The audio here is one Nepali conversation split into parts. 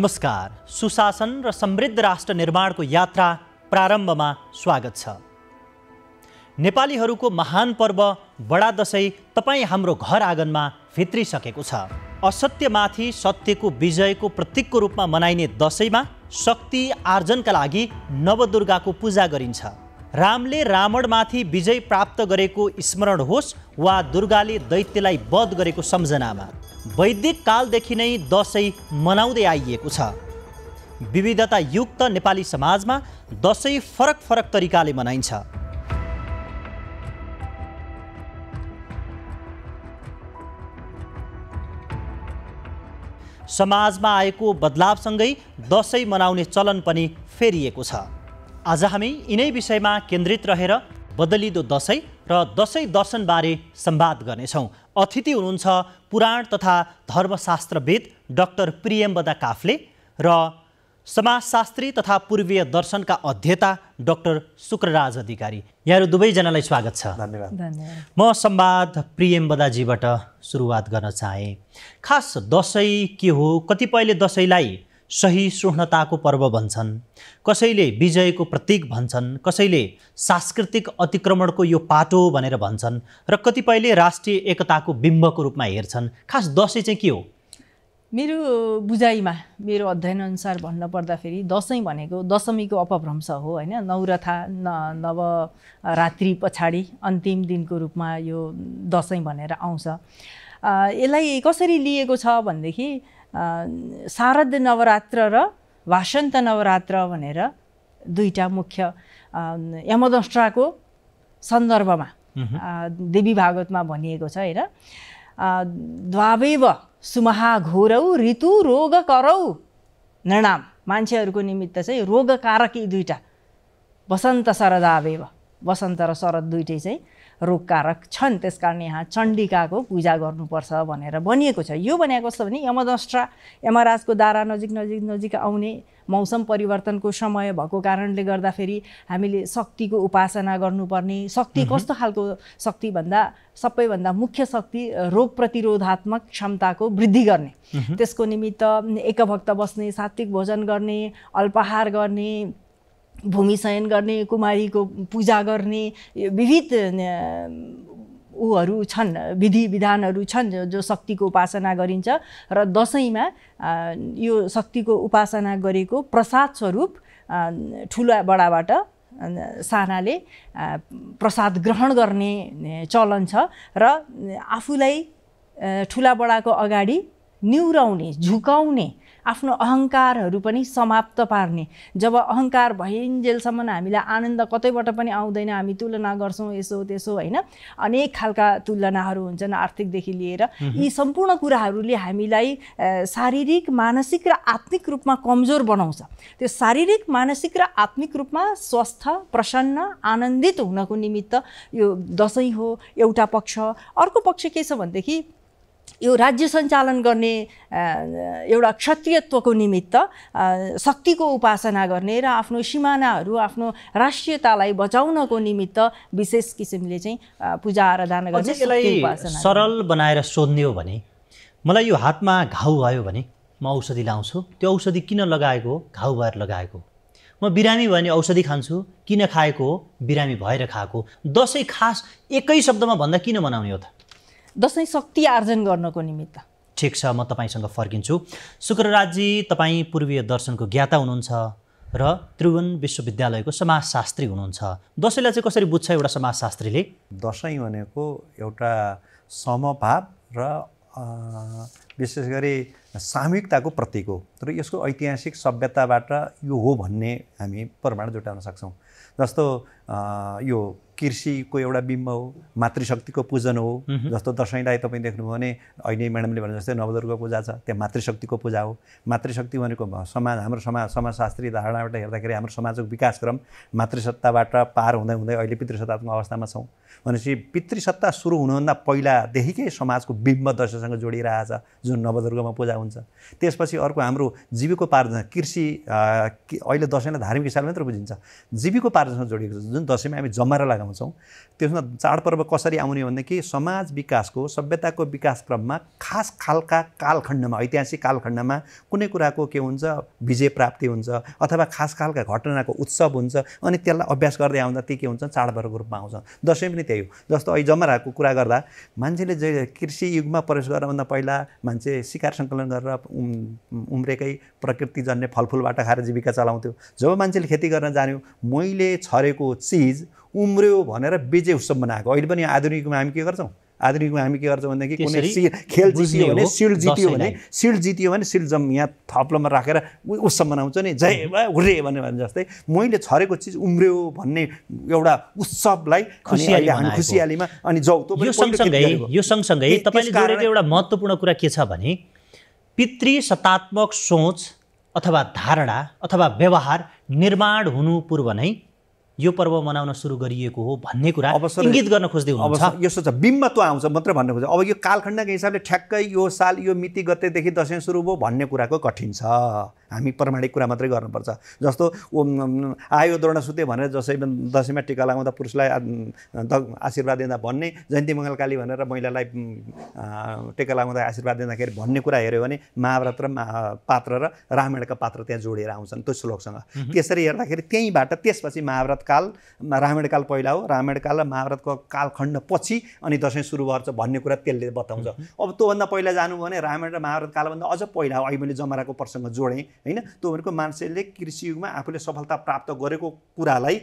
नमस्कार सुशासन र समृद्ध राष्ट्र निर्माणको यात्रा प्रारम्भमा स्वागत छ नेपालीहरूको महान पर्व बडा दसैँ तपाईँ हाम्रो घर आँगनमा भित्रिसकेको छ असत्यमाथि सत्यको विजयको प्रतीकको रूपमा मनाइने दसैँमा शक्ति आर्जनका लागि नवदुर्गाको पूजा गरिन्छ रामले रावणमाथि विजय प्राप्त गरेको स्मरण होस् वा दुर्गाले दैत्यलाई वध गरेको सम्झनामा वैदिक कालदेखि नै दसैँ मनाउँदै आइएको छ विविधतायुक्त नेपाली समाजमा दसैँ फरक फरक तरिकाले मनाइन्छ समाजमा आएको बदलावसँगै दसैँ मनाउने चलन पनि फेरिएको छ आज हामी यिनै विषयमा केन्द्रित रहेर बदलिँदो दसैँ र दसैँ दर्शनबारे सम्वाद गर्नेछौँ अतिथि हुनुहुन्छ पुराण तथा धर्मशास्त्रविद डक्टर प्रियम्बदा काफ्ले र समाजशास्त्री तथा पूर्वीय दर्शनका अध्येता डक्टर शुक्रराज अधिकारी यहाँहरू दुवैजनालाई स्वागत छ धन्यवाद म संवाद प्रियम्बदाजीबाट सुरुवात गर्न चाहेँ खास दसैँ के हो कतिपयले दसैँलाई सही सुहणताको पर्व भन्छन् कसैले विजयको प्रतीक भन्छन् कसैले सांस्कृतिक अतिक्रमणको यो पाटो भनेर भन्छन् र कतिपयले राष्ट्रिय एकताको बिम्बको रूपमा हेर्छन् खास दसैँ चाहिँ के हो मेरो बुझाइमा मेरो अध्ययनअनुसार भन्नपर्दाखेरि दसैँ भनेको दशमीको अपभ्रंश हो होइन नौरथा न नवरात्रि पछाडि अन्तिम दिनको रूपमा यो दसैँ भनेर आउँछ यसलाई कसरी लिएको छ भनेदेखि शारद नवरात्र र भाषन्त नवरात्र भनेर दुईवटा मुख्य यमदष्ट्राको सन्दर्भमा देवी भागवतमा भनिएको छ होइन द्वावेव सुमहा घोरौ ऋतु रोग करौ नृणाम मान्छेहरूको निमित्त चाहिँ रोगकारक यी दुईवटा वसन्त शरदावेव वसन्त र शरद दुइटै चाहिँ रोगकारक छन् त्यस कारण यहाँ चण्डिकाको पूजा गर्नुपर्छ भनेर बनिएको छ यो भनेको छ भने यमदष्ट्रा यमराजको दारा नजिक नजिक नजिक आउने मौसम परिवर्तनको समय भएको कारणले गर्दाखेरि हामीले शक्तिको उपासना गर्नुपर्ने शक्ति कस्तो खालको शक्ति भन्दा सबैभन्दा मुख्य शक्ति रोग प्रतिरोधात्मक क्षमताको वृद्धि गर्ने त्यसको निमित्त एकभक्त बस्ने सात्विक भोजन गर्ने अल्पाहार गर्ने भूमि शयन गर्ने कुमारीको पूजा गर्ने विविध ऊहरू छन् विधि विधानहरू छन् जो शक्तिको उपासना गरिन्छ र दसैँमा यो शक्तिको उपासना गरेको प्रसाद स्वरूप ठुला बडाबाट सानाले प्रसाद ग्रहण गर्ने चलन छ र आफूलाई ठुला बडाको अगाडि निहुराउने झुकाउने आफ्नो अहङ्कारहरू पनि समाप्त पार्ने जब अहङ्कार भइन्जेलसम्म हामीलाई आनन्द कतैबाट पनि आउँदैन हामी तुलना गर्छौँ यसो त्यसो होइन अनेक खालका तुलनाहरू हुन्छन् आर्थिकदेखि लिएर यी सम्पूर्ण कुराहरूले हामीलाई शारीरिक मानसिक र आत्मिक रूपमा कमजोर बनाउँछ त्यो शारीरिक मानसिक र आत्मिक रूपमा स्वस्थ प्रसन्न आनन्दित हुनको निमित्त यो दसैँ हो एउटा पक्ष अर्को पक्ष के छ भनेदेखि यो राज्य सञ्चालन गर्ने एउटा क्षत्रियत्वको निमित्त शक्तिको उपासना गर्ने र आफ्नो सिमानाहरू आफ्नो राष्ट्रियतालाई बचाउनको निमित्त विशेष किसिमले चाहिँ पूजा आराधना गर्ने सरल बनाएर सोध्ने हो भने मलाई यो हातमा घाउ भयो भने म औषधि लाउँछु त्यो औषधि किन लगाएको घाउ भएर लगाएको म बिरामी भयो भने औषधि खान्छु किन खाएको हो बिरामी भएर खाएको दसैँ खास एकै शब्दमा भन्दा किन मनाउने हो त दसैँ शक्ति आर्जन गर्नको निमित्त ठिक छ म तपाईँसँग फर्किन्छु शुक्रराजी तपाईँ पूर्वीय दर्शनको ज्ञाता हुनुहुन्छ र त्रिभुवन विश्वविद्यालयको समाजशास्त्री हुनुहुन्छ दसैँलाई चाहिँ कसरी बुझ्छ एउटा समाजशास्त्रीले दसैँ भनेको एउटा समभाव र विशेष गरी सामूहिकताको प्रतीक हो र यसको ऐतिहासिक सभ्यताबाट यो हो भन्ने हामी प्रमाण जुटाउन सक्छौँ जस्तो यो कृषिको एउटा बिम्ब हो मातृशक्तिको पूजन हो जस्तो दसैँलाई तपाईँ देख्नुभयो भने अहिले म्याडमले भने जस्तै नवदुर्गाको पूजा छ त्यहाँ मातृशक्तिको पूजा हो मातृशक्ति भनेको समाज हाम्रो समाज समाजशास्त्री धारणाबाट हेर्दाखेरि हाम्रो समाजको विकासक्रम मातृसत्ताबाट पार हुँदै हुँदै अहिले पितृसत्तात्मक अवस्थामा छौँ भनेपछि पितृसत्ता सुरु हुनुभन्दा पहिलादेखिकै समाजको बिम्ब दशैँसँग जोडिरहेछ जुन नवदुर्गमा पूजा हुन्छ त्यसपछि अर्को हाम्रो जीविकोपार्जन कृषि अहिले दसैँलाई धार्मिक हिसाबले मात्र बुझिन्छ जीविको ठुलो पार्टीसँग जोडिएको छ जुन दसैँमा हामी जमरा लगाउँछौँ त्यसमा चाडपर्व कसरी आउने भनेदेखि समाज विकासको सभ्यताको विकास क्रममा खास खालका कालखण्डमा ऐतिहासिक कालखण्डमा कुनै कुराको के हुन्छ विजय प्राप्ति हुन्छ अथवा खास खालका घटनाको उत्सव हुन्छ अनि त्यसलाई अभ्यास गर्दै आउँदा ती के हुन्छ चाडपर्वको रूपमा आउँछ दसैँ पनि त्यही हो जस्तो अहिले जमराको कुरा गर्दा मान्छेले जे कृषि युगमा प्रवेश गर्नुभन्दा पहिला मान्छे सिकार सङ्कलन गरेर उम्रेकै प्रकृतिजन्य फलफुलबाट खाएर जीविका चलाउँथ्यो जब मान्छेले खेती गर्न जान्यो मैले अहिले छरेको चिज उम्रियो भनेर विजय उत्सव मनाएको अहिले पनि आधुनिकमा हामी के गर्छौँ आधुनिकमा हामी के गर्छौँ भनेदेखि कुनै सि खेल जित्यो भने सिल्ड जित्यो भने सिल्ड जित्यो भने सिल्ड जम यहाँ थप्लोमा राखेर उत्सव मनाउँछ नि जय उरे भनेर भने जस्तै मैले छरेको चिज उम्रियो भन्ने एउटा उत्सवलाई हामी खुसियालीमा अनि जौतो यो सँगसँगै यो सँगसँगै तपाईँले एउटा महत्त्वपूर्ण कुरा के छ भने पितृ सत्तात्मक सोच अथवा धारणा अथवा व्यवहार निर्माण हुनु पूर्व नै यो पर्व मनाउन सुरु गरिएको हो भन्ने कुरा इङ्गित गर्न खोज्दै हुनुहुन्छ यस्तो छ बिम्बत्व आउँछ मात्रै भन्ने खोज्छ अब यो कालखण्डको हिसाबले ठ्याक्कै यो साल यो मिति गतेदेखि दसैँ सुरु भयो भन्ने कुराको कठिन छ हामी प्रमाणिक कुरा मात्रै गर्नुपर्छ जस्तो आयो सुते भनेर जसै दसैँमा टिका लगाउँदा पुरुषलाई आशीर्वाद दिँदा भन्ने जयन्ती मङ्गलकाली भनेर महिलालाई टिका लगाउँदा आशीर्वाद दिँदाखेरि भन्ने कुरा हेऱ्यो भने महाभारत र पात्र र रामायणका पात्र त्यहाँ जोडिएर आउँछन् त्यो श्लोकसँग त्यसरी हेर्दाखेरि त्यहीँबाट त्यसपछि महाभारत काल रामायण काल पहिला हो रामायण काल र महाभारतको कालखण्ड पछि अनि दसैँ सुरु गर्छ भन्ने कुरा त्यसले बताउँछ अब त्योभन्दा पहिला जानु भने रामायण र महाभारत कालभन्दा अझ पहिला हो अहिले मैले जमराको प्रसङ्ग जोडेँ होइन त्यो भनेको मान्छेले कृषि युगमा आफूले सफलता प्राप्त गरेको कुरालाई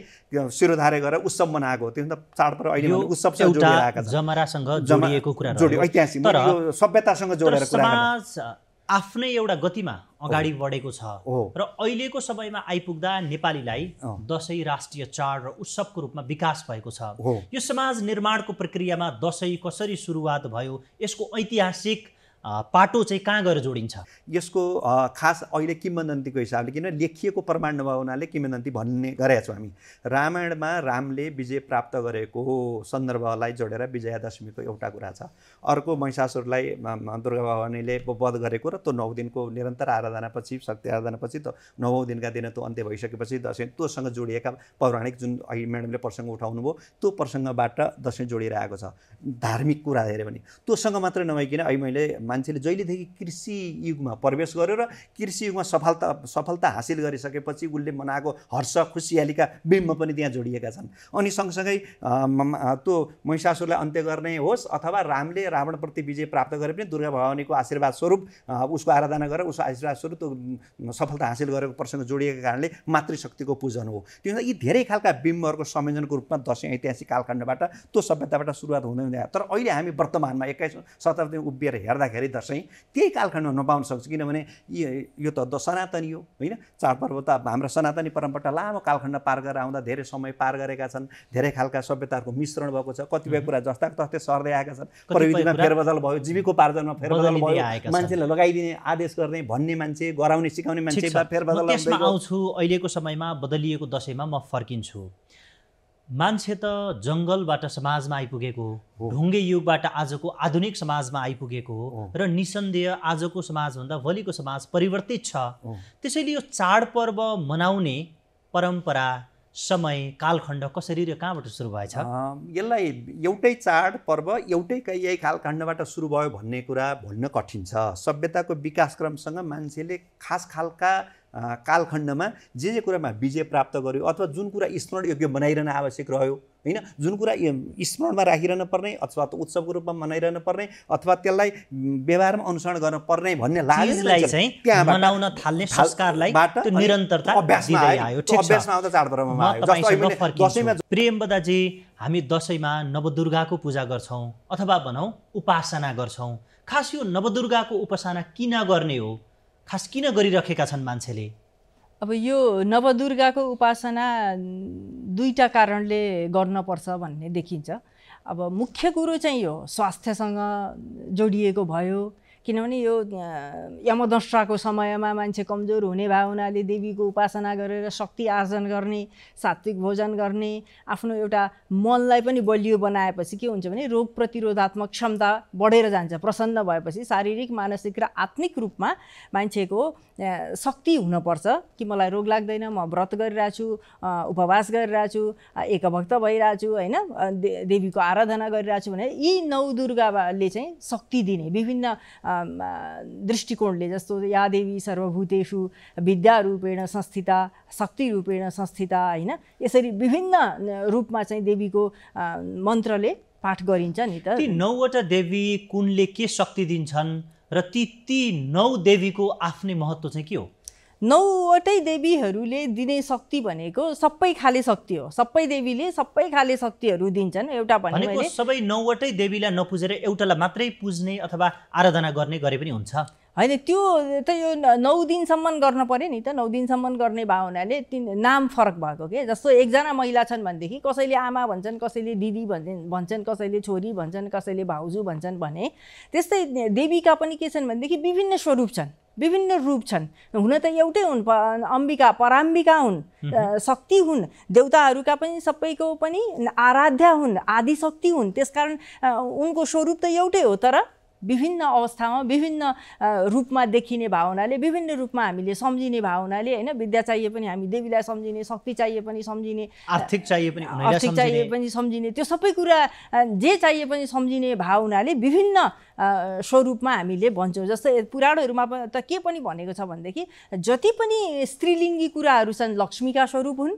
शिरोधारे गरेर उत्सव मनाएको हो त्योभन्दा चाडपर्व अहिले उत्सव जमरासँग जोडिएको कुरा जोडियो ऐतिहासिक सभ्यतासँग जोडेर समाज आफ्नै एउटा गतिमा अगाडि बढेको छ र अहिलेको समयमा आइपुग्दा नेपालीलाई दसैँ राष्ट्रिय चाड र उत्सवको रूपमा विकास भएको छ यो समाज निर्माणको प्रक्रियामा दसैँ कसरी सुरुवात भयो यसको ऐतिहासिक पाटो चाहिँ कहाँ गएर जोडिन्छ यसको खास अहिले किम्बदन्तीको हिसाबले किन लेखिएको प्रमाण नभएको हुनाले किम्बदन्ती भन्ने गरेका छौँ हामी रामायणमा रामले विजय प्राप्त गरेको सन्दर्भलाई जोडेर विजयादशमीको एउटा कुरा छ अर्को महिषासुरलाई दुर्गा भवानीले वध गरेको र त्यो नौ दिनको निरन्तर आराधनापछि शक्ति आराधनापछि त नवौँ दिनका दिन त्यो अन्त्य भइसकेपछि दसैँ त्योसँग जोडिएका पौराणिक जुन अहिले म्याडमले प्रसङ्ग उठाउनुभयो त्यो प्रसङ्गबाट दसैँ जोडिरहेको छ धार्मिक कुरा हेऱ्यो भने त्योसँग मात्र नभइकन अहिले मैले मान्छेले जहिलेदेखि कृषि युगमा प्रवेश गर्यो र कृषि युगमा सफलता सफलता हासिल गरिसकेपछि उसले मनाएको हर्ष खुसियालीका बिम्ब पनि त्यहाँ जोडिएका छन् अनि सँगसँगै त्यो महिषासुरलाई अन्त्य गर्ने होस् अथवा रामले रावणप्रति विजय प्राप्त गरे पनि दुर्गा भवानीको आशीर्वाद स्वरूप उसको आराधना गरेर उसको आशीर्वाद स्वरूप त्यो सफलता हासिल गरेको प्रसङ्ग जोडिएका कारणले मातृशक्तिको पूजन हो त्यो यी धेरै खालका बिम्बहरूको संयोजनको रूपमा दसैँ ऐतिहासिक कालखण्डबाट त्यो सभ्यताबाट सुरुवात हुँदै हुँदै तर अहिले हामी वर्तमानमा एक्काइसौँ शताब्दी उभिएर हेर्दाखेरि गर्दाखेरि दसैँ त्यही कालखण्डमा नपाउन सक्छ किनभने यो त सनातनी हो होइन चाडपर्व त हाम्रो सनातनी परम्परा लामो कालखण्ड पार गरेर आउँदा धेरै समय पार गरेका छन् धेरै खालका सभ्यताहरूको मिश्रण भएको छ कतिपय कुरा जस्ता तस्तै सर्दै आएका छन् प्रविधिमा फेरबदल भयो जीविकोपार्जनमा फेरबदल भयो मान्छेलाई लगाइदिने आदेश गर्ने भन्ने मान्छे गराउने सिकाउने मान्छे फेरबदल आउँछु अहिलेको समयमा बदलिएको दसैँमा म फर्किन्छु मान्छे त जङ्गलबाट समाजमा आइपुगेको हो ढुङ्गे युगबाट आजको आधुनिक समाजमा आइपुगेको हो र निसन्देह आजको समाजभन्दा भोलिको समाज परिवर्तित छ त्यसैले यो चाडपर्व मनाउने परम्परा समय कालखण्ड कसरी र कहाँबाट सुरु भएछ यसलाई एउटै चाड पर्व एउटै यही कालखण्डबाट सुरु भयो भन्ने कुरा भुल्न कठिन छ सभ्यताको विकासक्रमसँग मान्छेले खास खालका कालखण्डमा जे जे कुरामा विजय प्राप्त गर्यो अथवा जुन कुरा योग्य बनाइरहन आवश्यक रह्यो होइन जुन कुरा स्मरणमा राखिरहनु पर्ने अथवा उत्सवको रूपमा मनाइरहनु पर्ने अथवा त्यसलाई व्यवहारमा अनुसरण गर्न पर्ने भन्ने लाग्यो प्रेम बदाजी हामी दसैँमा नवदुर्गाको पूजा गर्छौँ अथवा भनौँ उपासना गर्छौँ खास यो नवदुर्गाको उपासना किन गर्ने हो खास किन गरिराखेका छन् मान्छेले अब यो नवदुर्गाको उपासना दुईवटा कारणले गर्नपर्छ भन्ने देखिन्छ अब मुख्य कुरो चाहिँ यो स्वास्थ्यसँग जोडिएको भयो किनभने यो यमदशाको समयमा मान्छे कमजोर हुने भावनाले देवीको उपासना गरेर शक्ति आर्जन गर्ने सात्विक भोजन गर्ने आफ्नो एउटा मनलाई पनि बलियो बनाएपछि के हुन्छ भने रोग प्रतिरोधात्मक क्षमता बढेर जान्छ प्रसन्न भएपछि शारीरिक मानसिक र आत्मिक रूपमा मान्छेको शक्ति हुनपर्छ कि मलाई रोग लाग्दैन म व्रत गरिरहेछु उपवास गरिरहेछु एकभक्त भइरहेछु होइन देवीको आराधना गरिरहेछु भने यी नौ दुर्गाले चाहिँ शक्ति दिने विभिन्न दृष्टिकोणले जस्तो या देवी सर्वभूतेषु विद्यारूपेण संस्थिता रूपेण संस्थिता होइन यसरी विभिन्न रूपमा चाहिँ देवीको मन्त्रले पाठ गरिन्छ नि त ती नौवटा देवी कुनले के शक्ति दिन्छन् र ती ती नौ देवीको आफ्नै महत्त्व चाहिँ के हो नौवटै देवीहरूले दिने शक्ति भनेको सबै खाले शक्ति हो सबै देवीले सबै खाले शक्तिहरू दिन्छन् एउटा भनेको सबै नौवटै देवीलाई नपुजेर एउटालाई मात्रै पुज्ने अथवा आराधना गर्ने गरे पनि हुन्छ होइन त्यो त यो नौ दिनसम्म गर्न पऱ्यो नि त नौ दिनसम्म गर्ने भावनाले तिन नाम फरक भएको के जस्तो एकजना महिला छन् भनेदेखि कसैले आमा भन्छन् कसैले दिदी भन्छन् भन्छन् कसैले छोरी भन्छन् कसैले भाउजू भन्छन् भने त्यस्तै देवीका पनि के छन् भनेदेखि विभिन्न स्वरूप छन् विभिन्न रूप छन् हुन त एउटै हुन् अम्बिका पराम्बिका हुन् शक्ति हुन् देउताहरूका पनि सबैको पनि आराध्या हुन् आदिशक्ति हुन् त्यसकारण उनको स्वरूप त एउटै हो तर विभिन्न अवस्थामा विभिन्न रूपमा देखिने भावनाले विभिन्न रूपमा हामीले सम्झिने भावनाले होइन विद्या चाहिए पनि हामी देवीलाई सम्झिने शक्ति चाहिए पनि सम्झिने आर्थिक चाहिए पनि आर्थिक चाहिए पनि सम्झिने त्यो सबै कुरा जे चाहिए पनि सम्झिने भावनाले विभिन्न स्वरूपमा हामीले भन्छौँ जस्तै पुराणहरूमा त के पनि भनेको छ भनेदेखि जति पनि स्त्रीलिङ्गी कुराहरू छन् लक्ष्मीका स्वरूप हुन्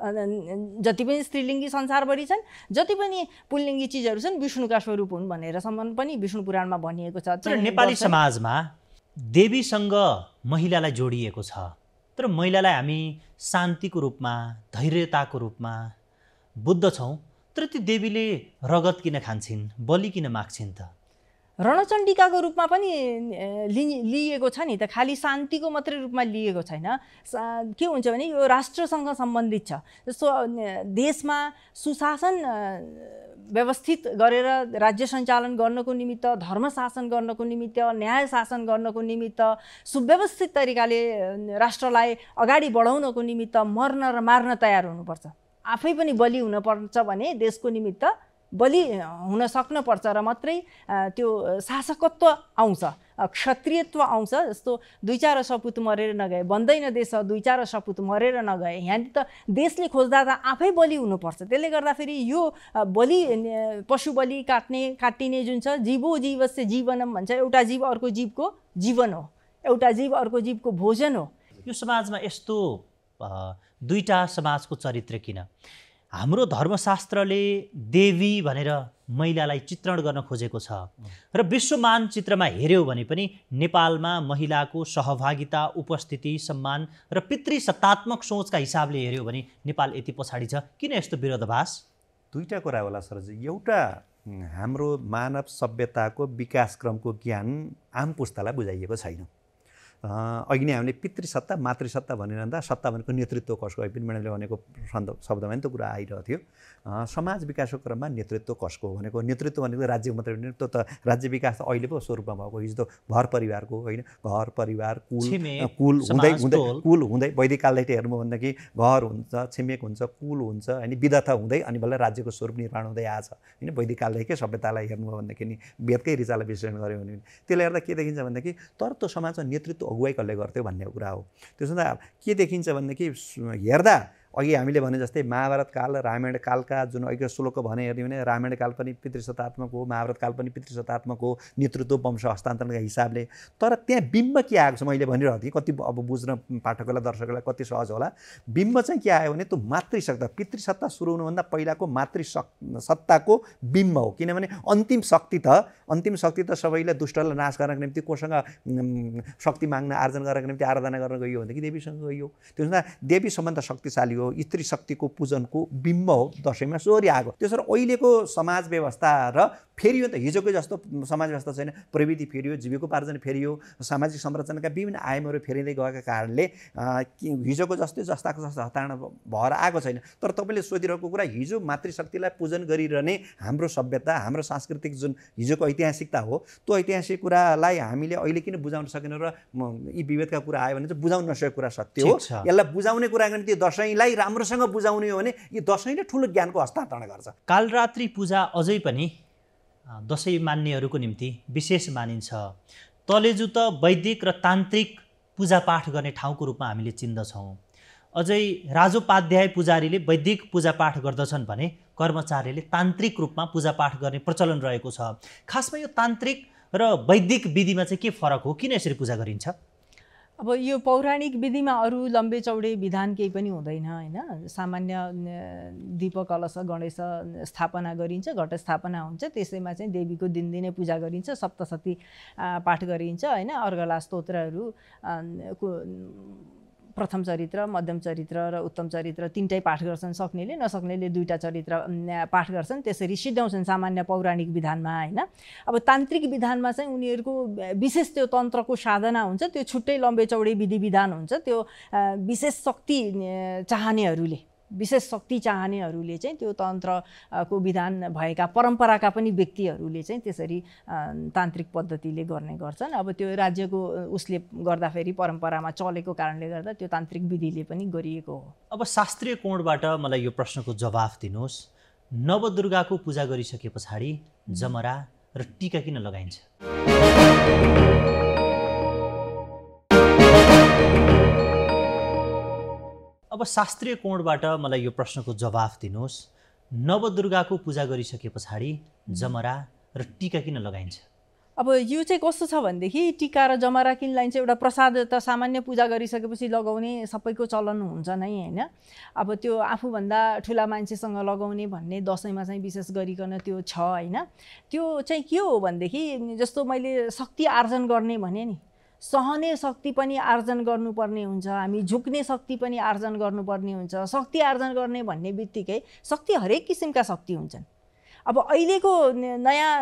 जति पनि स्त्रीलिङ्गी संसारभरि छन् जति पनि पुल्लिङ्गी चिजहरू छन् विष्णुका स्वरूप हुन् भनेर भनेरसम्म पनि विष्णु पुराणमा भनिएको छ तर नेपाली समाजमा देवीसँग महिलालाई जोडिएको छ तर महिलालाई हामी शान्तिको रूपमा धैर्यताको रूपमा बुद्ध छौँ तर ती देवीले रगत किन खान्छन् बलि किन माग्छिन् त रणचण्डिकाको रूपमा पनि लि लिइएको छ नि त खालि शान्तिको मात्रै रूपमा लिएको छैन के हुन्छ भने यो राष्ट्रसँग सम्बन्धित छ जस्तो देशमा सुशासन व्यवस्थित गरेर राज्य सञ्चालन गर्नको निमित्त धर्म शासन गर्नको निमित्त न्याय शासन गर्नको निमित्त सुव्यवस्थित तरिकाले राष्ट्रलाई अगाडि बढाउनको निमित्त मर्न र मार्न तयार हुनुपर्छ आफै पनि बलि हुनपर्छ भने देशको निमित्त बलि हुन सक्नुपर्छ र मात्रै त्यो शासकत्व आउँछ क्षत्रियत्व आउँछ जस्तो दुई चार सपुत मरेर नगए बन्दैन देश दुई चार सपुत मरेर नगए यहाँ त देशले खोज्दा त आफै बलि हुनुपर्छ त्यसले गर्दाखेरि यो बलि पशु बलि काट्ने काटिने जुन छ जीवो जीवस्य जीवनम भन्छ एउटा जीव अर्को जीवको जीवन हो एउटा जीव अर्को जीवको भोजन हो यो समाजमा यस्तो दुईवटा समाजको चरित्र किन हाम्रो धर्मशास्त्रले देवी भनेर महिलालाई चित्रण गर्न खोजेको छ र विश्व मानचित्रमा हेऱ्यौँ भने पनि नेपालमा महिलाको सहभागिता उपस्थिति सम्मान र पितृ सत्तात्मक सोचका हिसाबले हेऱ्यौँ भने नेपाल यति पछाडि छ किन यस्तो विरोधाभास दुईवटा कुरा होला सरजी एउटा हाम्रो मानव सभ्यताको विकासक्रमको ज्ञान आम पुस्तालाई बुझाइएको छैन अघि नै हामीले पितृसत्ता मातृसत्ता भनिरहँदा सत्ता भनेको नेतृत्व कसको पनि म्याडमले भनेको शब्दमा नि त कुरा आइरहेको थियो समाज विकासको क्रममा नेतृत्व कसको भनेको नेतृत्व भनेको राज्यको मात्रै होइन त राज्य विकास त अहिले पो स्वरूपमा भएको हिजो त घर परिवारको होइन घर परिवार कुल कुल हुँदै हुँदै कुल हुँदै वैदिक कालदेखि हेर्नुभयो भनेदेखि घर हुन्छ छिमेक हुन्छ कुल हुन्छ होइन विधता हुँदै अनि बल्ल राज्यको स्वरूप निर्माण हुँदै आएछ होइन वैदिक कालदेखि सभ्यतालाई हेर्नुभयो भनेदेखि वेदकै रिचालाई विश्लेषण गऱ्यो भने त्यसले हेर्दा के देखिन्छ भनेदेखि तर त्यो समाजमा नेतृत्व अगुवाई कसले गर्थ्यो भन्ने कुरा हो त्यसो भन्दा के देखिन्छ भनेदेखि हेर्दा अघि हामीले भने जस्तै महाभारत काल रामायण कालका जुन अघि श्लोक भने हेर्ने भने रामायण काल पनि पितृसत्तात्मक हो महाभारत काल पनि पितृसत्तात्मक हो नेतृत्व वंश हस्तान्तरणका हिसाबले तर त्यहाँ बिम्ब के आएको छ मैले भनिरहेको थिएँ कति अब बुझ्न पाठकहरूलाई दर्शकहरूलाई कति सहज होला बिम्ब चाहिँ के आयो भने त्यो मातृशक्ता पितृसत्ता सुरु हुनुभन्दा पहिलाको मातृ सत्ताको बिम्ब हो किनभने अन्तिम शक्ति त अन्तिम शक्ति त सबैले दुष्टलाई नाश गर्नको निम्ति कोसँग शक्ति माग्न आर्जन गर्नको निम्ति आराधना गर्न गइयो भनेदेखि देवीसँग गइयो त्यसमा देवी सम्बन्ध शक्तिशाली यो स्त्री शक्तिको पूजनको बिम्ब हो दसैँमा सोरी आएको त्यसो अहिलेको समाज व्यवस्था र फेरियो नि त हिजोको जस्तो समाज व्यवस्था छैन प्रविधि फेरियो जीविकोपार्जन फेरियो सामाजिक संरचनाका विभिन्न आयामहरू फेरिँदै गएका कारणले हिजोको जस्तै जस्ताको जस्तो हतारण भएर आएको छैन तर तपाईँले सोधिरहेको कुरा हिजो मातृशक्तिलाई पूजन गरिरहने हाम्रो सभ्यता हाम्रो सांस्कृतिक जुन हिजोको ऐतिहासिकता हो त्यो ऐतिहासिक कुरालाई हामीले अहिले किन बुझाउन सकेनौँ र यी विभेदका कुरा आयो भने चाहिँ बुझाउन नसकेको कुरा सत्य हो यसलाई बुझाउने कुराको निम्ति दसैँलाई राम्रोसँग बुझाउने हो भने यी दसैँले ठुलो ज्ञानको हस्तान्तरण गर्छ कालरात्री पूजा अझै पनि दसैँ मान्नेहरूको निम्ति विशेष मानिन्छ तलेजु त वैदिक र तान्त्रिक पूजापाठ गर्ने ठाउँको रूपमा हामीले चिन्दछौँ अझै राजोपाध्याय पुजारीले वैदिक पूजापाठ गर्दछन् भने कर्मचारीले तान्त्रिक रूपमा पूजापाठ गर्ने प्रचलन रहेको छ खासमा यो तान्त्रिक र वैदिक विधिमा चाहिँ के फरक हो किन यसरी पूजा गरिन्छ अब यो पौराणिक विधिमा अरू चौडे विधान केही पनि हुँदैन होइन सामान्य दीप कलश गणेश स्थापना गरिन्छ घट स्थापना हुन्छ त्यसैमा चाहिँ देवीको दिनदिनै पूजा गरिन्छ सप्तशती पाठ गरिन्छ होइन अर्घला स्तोत्रहरू प्रथम चरित्र मध्यम चरित्र र उत्तम चरित्र तिनटै पाठ गर्छन् सक्नेले नसक्नेले दुईवटा चरित्र पाठ गर्छन् त्यसरी सिद्ध्याउँछन् सामान्य पौराणिक विधानमा होइन अब तान्त्रिक विधानमा चाहिँ उनीहरूको विशेष त्यो तन्त्रको साधना हुन्छ त्यो छुट्टै लम्बे चौडे विधि विधान हुन्छ त्यो विशेष शक्ति चाहनेहरूले विशेष शक्ति चाहनेहरूले चाहिँ त्यो तन्त्रको विधान भएका परम्पराका पनि व्यक्तिहरूले चाहिँ त्यसरी तान्त्रिक पद्धतिले गर्ने गर्छन् अब त्यो राज्यको उसले गर्दाखेरि परम्परामा चलेको कारणले गर्दा त्यो तान्त्रिक विधिले पनि गरिएको हो अब शास्त्रीय कोणबाट मलाई यो प्रश्नको जवाफ दिनुहोस् नवदुर्गाको पूजा गरिसके पछाडि जमरा र टिका किन लगाइन्छ अब शास्त्रीय कोणबाट मलाई यो प्रश्नको जवाफ दिनुहोस् नवदुर्गाको पूजा गरिसके पछाडि जमरा र टिका किन लगाइन्छ अब यो चाहिँ कस्तो छ भनेदेखि टिका र जमरा किन लाइन्छ एउटा प्रसाद त सामान्य पूजा गरिसकेपछि लगाउने सबैको चलन हुन्छ नै होइन अब त्यो आफूभन्दा ठुला मान्छेसँग लगाउने भन्ने दसैँमा चाहिँ विशेष गरिकन त्यो छ होइन त्यो चाहिँ के हो भनेदेखि जस्तो मैले शक्ति आर्जन गर्ने भने नि सहने शक्ति पनि आर्जन गर्नुपर्ने हुन्छ हामी झुक्ने शक्ति पनि आर्जन गर्नुपर्ने हुन्छ शक्ति आर्जन गर्ने भन्ने बित्तिकै शक्ति हरेक किसिमका शक्ति हुन्छन् अब अहिलेको नयाँ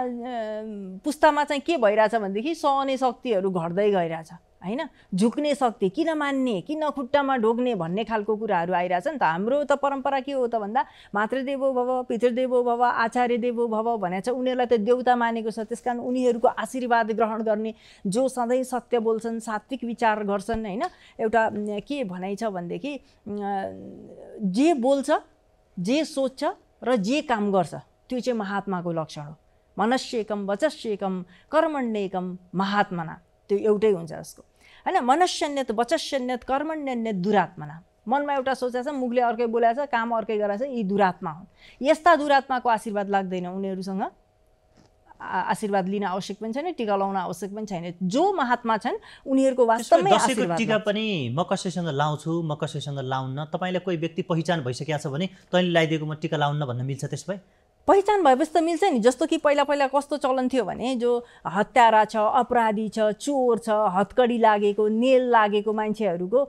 पुस्तामा चाहिँ के भइरहेछ भनेदेखि सहने शक्तिहरू घट्दै गइरहेछ होइन झुक्ने शक्ति किन मान्ने किन खुट्टामा ढोग्ने भन्ने खालको कुराहरू आइरहेछ नि त हाम्रो त परम्परा के हो त भन्दा मातृदेवो भव पितृदेवो भव आचार्य भव भनेर चाहिँ उनीहरूलाई त देउता मानेको छ त्यस कारण उनीहरूको आशीर्वाद ग्रहण गर्ने जो सधैँ सत्य बोल्छन् सात्विक विचार गर्छन् होइन एउटा के भनाइ छ भनेदेखि जे बोल्छ जे सोच्छ र जे काम गर्छ त्यो चाहिँ महात्माको लक्षण हो मनस्य एकम एकम कर्मण्य एकम महात्मना त्यो एउटै हुन्छ यसको होइन मनस्यन्यत वचस्यन्यत कर्मण्यन्यत दुरात्मना मनमा एउटा सोचेको छ मुखले अर्कै बोलाएको छ काम अर्कै गराएको यी दुरात्मा हुन् यस्ता दुरात्माको आशीर्वाद लाग्दैन उनीहरूसँग आशीर्वाद लिन आवश्यक पनि छैन टिका लाउन आवश्यक पनि छैन जो महात्मा छन् उनीहरूको वास्तवमै टिका पनि म कसैसँग लाउँछु म कसैसँग लाउन्न तपाईँलाई कोही व्यक्ति पहिचान भइसकेको छ भने तैँले लगाइदिएको म टिका लाउन्न भन्न मिल्छ त्यसो भए पहिचान भएपछि त मिल्छ नि जस्तो कि पहिला पहिला कस्तो चलन थियो भने जो हत्यारा छ अपराधी छ चोर छ हत्कडी लागेको नेल लागेको मान्छेहरूको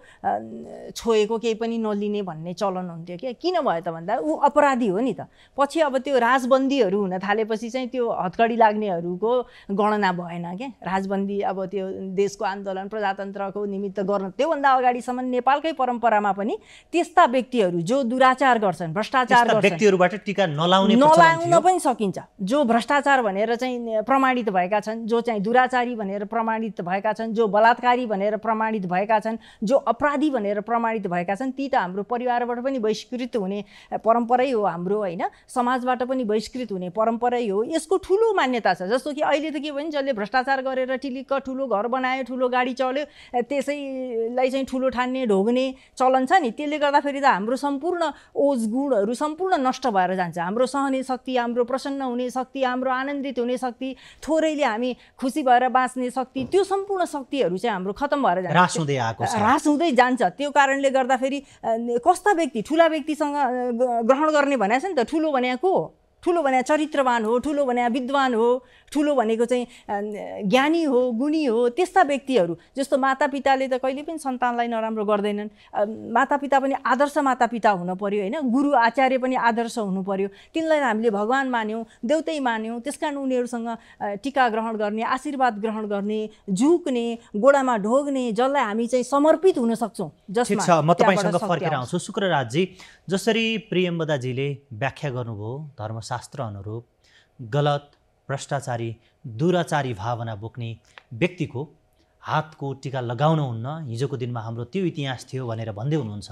छोएको केही पनि नलिने भन्ने चलन हुन्थ्यो क्या किन भयो त भन्दा ऊ अपराधी हो नि त पछि अब त्यो राजबन्दीहरू हुन थालेपछि चाहिँ त्यो हत्कडी लाग्नेहरूको गणना भएन क्या राजबन्दी अब त्यो देशको आन्दोलन प्रजातन्त्रको निमित्त गर्न त्योभन्दा अगाडिसम्म नेपालकै परम्परामा पनि त्यस्ता व्यक्तिहरू जो दुराचार गर्छन् भ्रष्टाचार गर्छन् व्यक्तिहरूबाट टिका नलाउने पाउन पनि सकिन्छ जो भ्रष्टाचार भनेर चाहिँ प्रमाणित भएका छन् जो चाहिँ दुराचारी भनेर प्रमाणित भएका छन् जो बलात्कारी भनेर प्रमाणित भएका छन् जो अपराधी भनेर प्रमाणित भएका छन् ती त हाम्रो परिवारबाट पनि बहिष्कृत हुने परम्परै हो हाम्रो होइन समाजबाट पनि बहिष्कृत हुने परम्परै हो यसको ठुलो मान्यता छ जस्तो कि अहिले त के भने जसले भ्रष्टाचार गरेर टिलिक्क ठुलो घर बनायो ठुलो गाडी चल्यो त्यसैलाई चाहिँ ठुलो ठान्ने ढोग्ने चलन छ नि त्यसले गर्दाखेरि त हाम्रो सम्पूर्ण ओज गुणहरू सम्पूर्ण नष्ट भएर जान्छ हाम्रो सहने शक्ति हाम्रो प्रसन्न हुने शक्ति हाम्रो आनन्दित हुने शक्ति थोरैले हामी खुसी भएर बाँच्ने शक्ति त्यो सम्पूर्ण शक्तिहरू चाहिँ हाम्रो खत्तम भएर जान्छ ह्रास हुँदै ह्रास जान्छ त्यो कारणले गर्दाखेरि कस्ता व्यक्ति ठुला व्यक्तिसँग ग्रहण गर्ने भनेको छ नि त ठुलो भनेको ठुलो भने चरित्रवान हो ठुलो भने विद्वान हो ठुलो भनेको चाहिँ ज्ञानी हो गुणी हो त्यस्ता व्यक्तिहरू जस्तो मातापिताले त कहिले पनि सन्तानलाई नराम्रो गर्दैनन् मातापिता पनि आदर्श मातापिता हुनु पऱ्यो होइन गुरु आचार्य पनि आदर्श हुनु पऱ्यो तिनलाई हामीले भगवान् मान्यौँ देउतै मान्यौँ त्यस कारण उनीहरूसँग टिका ग्रहण गर्ने आशीर्वाद ग्रहण गर्ने झुक्ने गोडामा ढोग्ने जसलाई हामी चाहिँ समर्पित हुन सक्छौँ म तपाईँसँग फर्केर आउँछु शुक्रराजजी जसरी प्रियम्बदाजीले व्याख्या गर्नुभयो धर्म धर्मशास्त्र अनुरूप गलत भ्रष्टाचारी दुराचारी भावना बोक्ने व्यक्तिको हातको टिका लगाउन हुन्न हिजोको दिनमा हाम्रो त्यो इतिहास थियो भनेर भन्दै हुनुहुन्छ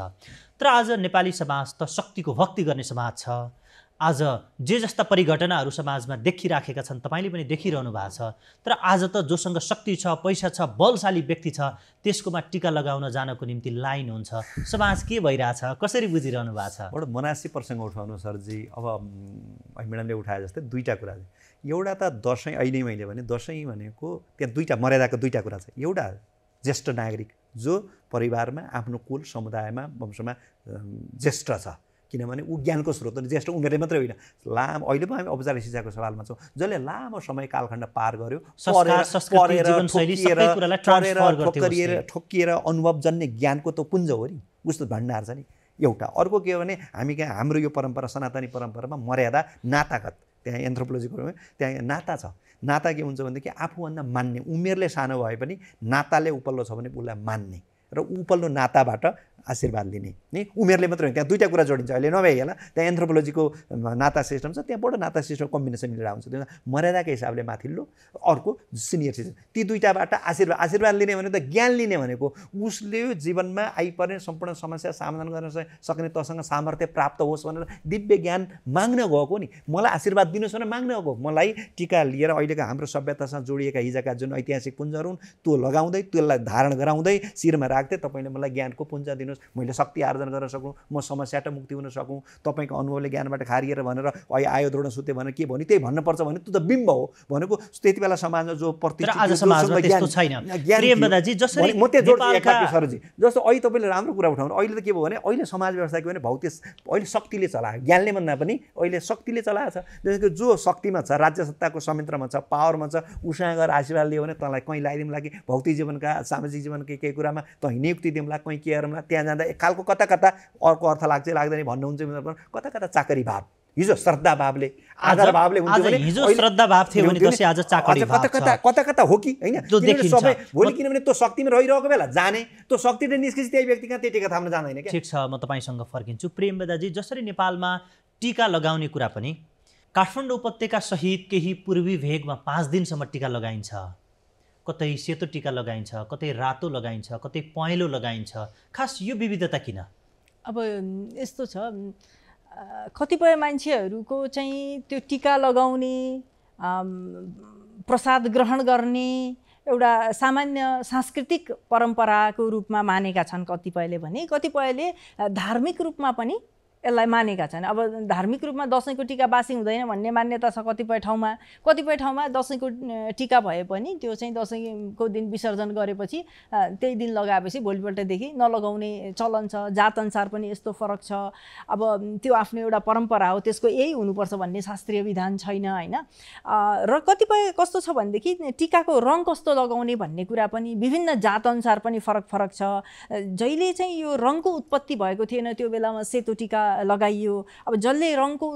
तर आज नेपाली समाज त शक्तिको भक्ति गर्ने समाज छ आज जे जस्ता परिघटनाहरू समाजमा देखिराखेका छन् तपाईँले पनि देखिरहनु भएको छ तर आज त जोसँग शक्ति छ पैसा छ बलशाली व्यक्ति छ त्यसकोमा टिका लगाउन जानको निम्ति लाइन हुन्छ समाज के भइरहेछ कसरी बुझिरहनु भएको छ एउटा मनासी प्रसङ्ग उठाउनु सरजी अब म्याडमले उठाए जस्तै दुईवटा कुरा एउटा त दसैँ अहिले मैले भने दसैँ भनेको त्यहाँ दुईवटा मर्यादाको दुईवटा कुरा छ एउटा ज्येष्ठ नागरिक जो परिवारमा आफ्नो कुल समुदायमा वंशमा ज्येष्ठ छ किनभने ऊ ज्ञानको स्रोत अनि ज्येष्ठ उमेरले मात्रै होइन लामो अहिले पनि हामी औपचारिक शिक्षाको सवालमा छौँ जसले लामो समय कालखण्ड पार गर्यो ठोकिएर अनुभव जन्ने ज्ञानको त पुञ्ज हो नि उसको भण्डार छ नि एउटा अर्को के हो भने हामी कहाँ हाम्रो यो परम्परा सनातनी परम्परामा मर्यादा नातागत त्यहाँ एन्थ्रोपोलोजीको त्यहाँ नाता छ नाता के हुन्छ भनेदेखि आफूभन्दा मान्ने उमेरले सानो भए पनि नाताले उपल्लो छ भने उसलाई मान्ने र उपल्लो नाताबाट आशीर्वाद लिने नि उमेरले मात्रै होइन त्यहाँ दुईवटा कुरा जोडिन्छ अहिले नभइहाल त्यहाँ एन्थ्रोपोलोजीको नाता सिस्टम छ त्यहाँबाट नाता सिस्टम कम्बिनेसन लिएर आउँछ त्यो मर्यादाको हिसाबले माथिल्लो अर्को सिनियर सिटिजन ती दुईवटाबाट आशीर्वाद आशीर्वाद लिने भने त ज्ञान लिने भनेको उसले जीवनमा आइपर्ने सम्पूर्ण समस्या समाधान गर्न सक्ने तसँग सामर्थ्य प्राप्त होस् भनेर दिव्य ज्ञान माग्न गएको नि मलाई आशीर्वाद दिनुहोस् भनेर माग्न गएको मलाई टिका लिएर अहिलेको हाम्रो सभ्यतासँग जोडिएका हिजोका जुन ऐतिहासिक पुञ्जहरू हुन् त्यो लगाउँदै त्यसलाई धारण गराउँदै शिरमा राख्दै तपाईँले मलाई ज्ञानको पुञ्ज दिनुहोस् दिनुहोस् मैले शक्ति आर्जन गर्न सकौँ म समस्याबाट मुक्ति हुन सकौँ तपाईँको अनुभवले ज्ञानबाट खारिएर भनेर अहिले आयो द्रोण सुते भनेर के भन्यो त्यही भन्नुपर्छ भने त्यो त बिम्ब हो भनेको त्यति बेला समाजमा जो प्रति सरजी जस्तो अहिले तपाईँले राम्रो कुरा उठाउनु अहिले त के भयो भने अहिले समाज व्यवस्था के भने भौतिक अहिले शक्तिले चलायो ज्ञानले भन्दा पनि अहिले शक्तिले चलाएको छ जस्तो जो शक्तिमा छ राज्य सत्ताको संयन्त्रमा छ पावरमा छ उसँग गएर आशीर्वाद लियो भने तँलाई कहीँ लगाइदिउँला कि भौतिक जीवनका सामाजिक जीवनका केही कुरामा तँ नियुक्ति दिउँला कहीँ के गरौँला त्यहाँ जाँदा एक खालको कता कता अर्को अर्थ लाग्छ लाग्दैन भन्नुहुन्छ कता कता चाकरी भाव हिजो श्रद्धाभावले भावले हिजो भाव थियो भने आज चाकरी कता कता कता कता हो कि होइन सबै भोलि किनभने त्यो शक्तिमा रहिरहेको बेला जाने त्यो शक्तिले निस्केपछि त्यही व्यक्ति कहाँ त्यही टेका थाम्न जाँदैन ठिक छ म तपाईँसँग फर्किन्छु प्रेम बेदाजी जसरी नेपालमा टिका लगाउने कुरा पनि काठमाडौँ उपत्यका सहित केही पूर्वी भेगमा पाँच दिनसम्म टिका लगाइन्छ कतै सेतो टिका लगाइन्छ कतै रातो लगाइन्छ कतै पहेँलो लगाइन्छ खास यो विविधता किन अब यस्तो छ कतिपय मान्छेहरूको चाहिँ त्यो टिका लगाउने प्रसाद ग्रहण गर्ने एउटा सामान्य सांस्कृतिक परम्पराको रूपमा मानेका छन् कतिपयले भने कतिपयले धार्मिक रूपमा पनि यसलाई मानेका छन् अब धार्मिक रूपमा दसैँको टिका बासी हुँदैन भन्ने मान्यता छ कतिपय ठाउँमा कतिपय ठाउँमा दसैँको टिका भए पनि त्यो चाहिँ दसैँको दिन विसर्जन गरेपछि त्यही दिन लगाएपछि भोलिपल्टदेखि नलगाउने चलन छ जातअनुसार पनि यस्तो फरक छ अब त्यो आफ्नो एउटा परम्परा हो त्यसको यही हुनुपर्छ भन्ने शास्त्रीय विधान छैन होइन र कतिपय कस्तो छ भनेदेखि टिकाको रङ कस्तो लगाउने भन्ने कुरा पनि विभिन्न जातअनुसार पनि फरक फरक छ जहिले चाहिँ यो रङको उत्पत्ति भएको थिएन त्यो बेलामा सेतो टिका लगाइयो अब जसले रङको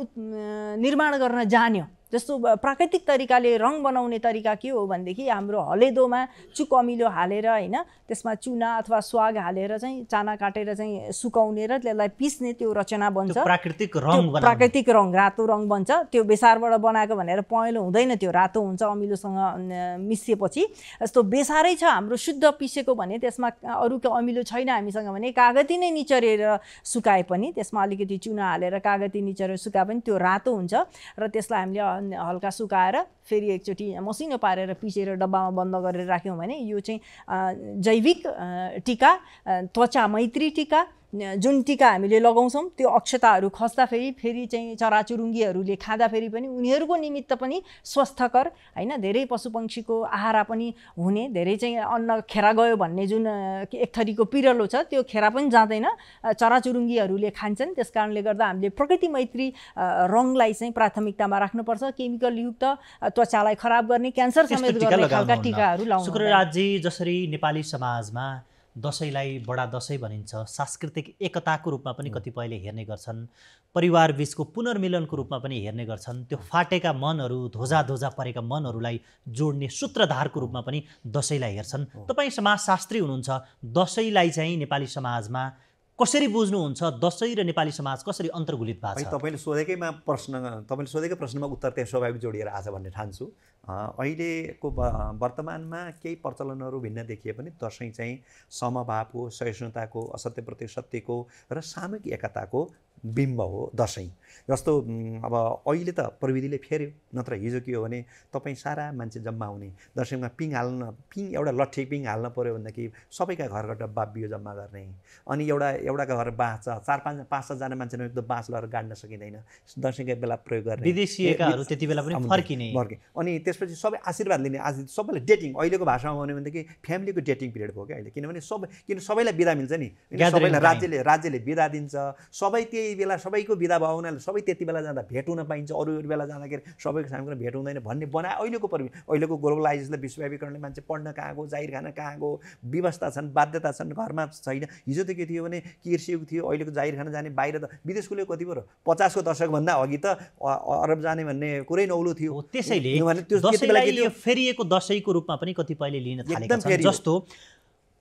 निर्माण गर्न जान्यो जस्तो प्राकृतिक तरिकाले रङ बनाउने तरिका के हो भनेदेखि हाम्रो हलेदोमा चुक अमिलो हालेर होइन त्यसमा चुना अथवा स्वाग हालेर चाहिँ चाना काटेर चाहिँ सुकाउने र त्यसलाई पिस्ने त्यो रचना बन्छ प्राकृतिक रङ प्राकृतिक रङ रातो रङ बन्छ त्यो बेसारबाट बनाएको भनेर पहेँलो हुँदैन त्यो रातो हुन्छ अमिलोसँग मिसिएपछि जस्तो बेसारै छ हाम्रो शुद्ध पिसेको भने त्यसमा अरू अमिलो छैन हामीसँग भने कागती नै निचरेर सुकाए पनि त्यसमा अलिकति चुना हालेर कागती निचरेर सुकाए पनि त्यो रातो हुन्छ र त्यसलाई हामीले हल्का सुकाएर फेरि एकचोटि मसिनो पारेर पिसेर डब्बामा बन्द गरेर राख्यौँ भने यो चाहिँ जैविक टिका त्वचा मैत्री टिका जुन टिका हामीले लगाउँछौँ त्यो अक्षताहरू खस्दाखेरि फेरि चाहिँ चराचुरुङ्गीहरूले खाँदाखेरि पनि उनीहरूको निमित्त पनि स्वस्थकर होइन धेरै पशु पक्षीको आहारा पनि हुने धेरै चाहिँ अन्न खेरा गयो भन्ने जुन एक थरीको पिरलो छ त्यो खेरा पनि जाँदैन चराचुरुङ्गीहरूले खान्छन् त्यस कारणले गर्दा हामीले प्रकृति मैत्री रङलाई चाहिँ प्राथमिकतामा राख्नुपर्छ केमिकल युक्त त्वचालाई खराब गर्ने क्यान्सर समेत गर्ने खालका टिकाहरू लाउँछ राज्य जसरी नेपाली समाजमा दसैँलाई बडा दसैँ भनिन्छ सांस्कृतिक एकताको रूपमा पनि कतिपयले हेर्ने गर्छन् परिवार बिचको पुनर्मिलनको रूपमा पनि हेर्ने गर्छन् त्यो फाटेका मनहरू धोजा धोजा परेका मनहरूलाई जोड्ने सूत्रधारको रूपमा पनि दसैँलाई हेर्छन् तपाईँ समाजशास्त्री हुनुहुन्छ दसैँलाई चाहिँ नेपाली समाजमा कसरी बुझ्नुहुन्छ दसैँ र नेपाली समाज कसरी अन्तर्गुलित भएको छ तपाईँले सोधेकैमा प्रश्न तपाईँले सोधेकै प्रश्नमा उत्तर त्यहाँ स्वाभाविक जोडिएर आज भन्ने ठान्छु अहिलेको वर्तमानमा केही प्रचलनहरू भिन्न देखिए पनि दसैँ चाहिँ समभावको सहिष्णुताको असत्यप्रति सत्यको र सामूहिक एकताको बिम्ब हो दसैँ जस्तो अब अहिले त प्रविधिले फेऱ्यो नत्र हिजो के हो भने तपाईँ सारा मान्छे जम्मा हुने दसैँमा पिङ हाल्न पिङ एउटा लट्ठी पिङ हाल्न पऱ्यो भनेदेखि सबैका घरको डब्बा बियो जम्मा गर्ने अनि एउटा एउटाका घर बाँच चार पाँच पाँच सातजना मान्छे त्यो बाँस लगेर गाड्न सकिँदैन दसैँका बेला प्रयोग गर्ने विदेशीहरू त्यति बेला पनि फर्किने फर्के अनि त्यसपछि सबै आशीर्वाद लिने आज सबैले डेटिङ अहिलेको भाषामा भन्यो भनेदेखि फ्यामिलीको डेटिङ पिरियड भयो क्या अहिले किनभने सबै किन सबैलाई बिदा मिल्छ नि सबैलाई राज्यले राज्यले बिदा दिन्छ सबै त्यही त्यही बेला सबैको विदा भयो हुनाले सबै त्यति बेला जाँदा भेट हुन पाइन्छ अरू अरू बेला जाँदाखेरि सबैको सामु भेट हुँदैन भन्ने बनाए अहिलेको पर्वि अहिलेको ग्लोबलाइजेसनले विश्वव्यापीकरणले मान्छे पढ्न कहाँ गयो जाहिर खान कहाँ गयो व्यवस्था छन् बाध्यता छन् घरमा छैन हिजो त के थियो भने कृषि थियो अहिलेको जाहिर खान जाने बाहिर त विदेशकोले लिएको कति पऱ्यो पचासको दशकभन्दा अघि त अरब जाने भन्ने कुरै नौलो थियो त्यसैले फेरिएको दसैँको रूपमा पनि कतिपयले लिन थालेको जस्तो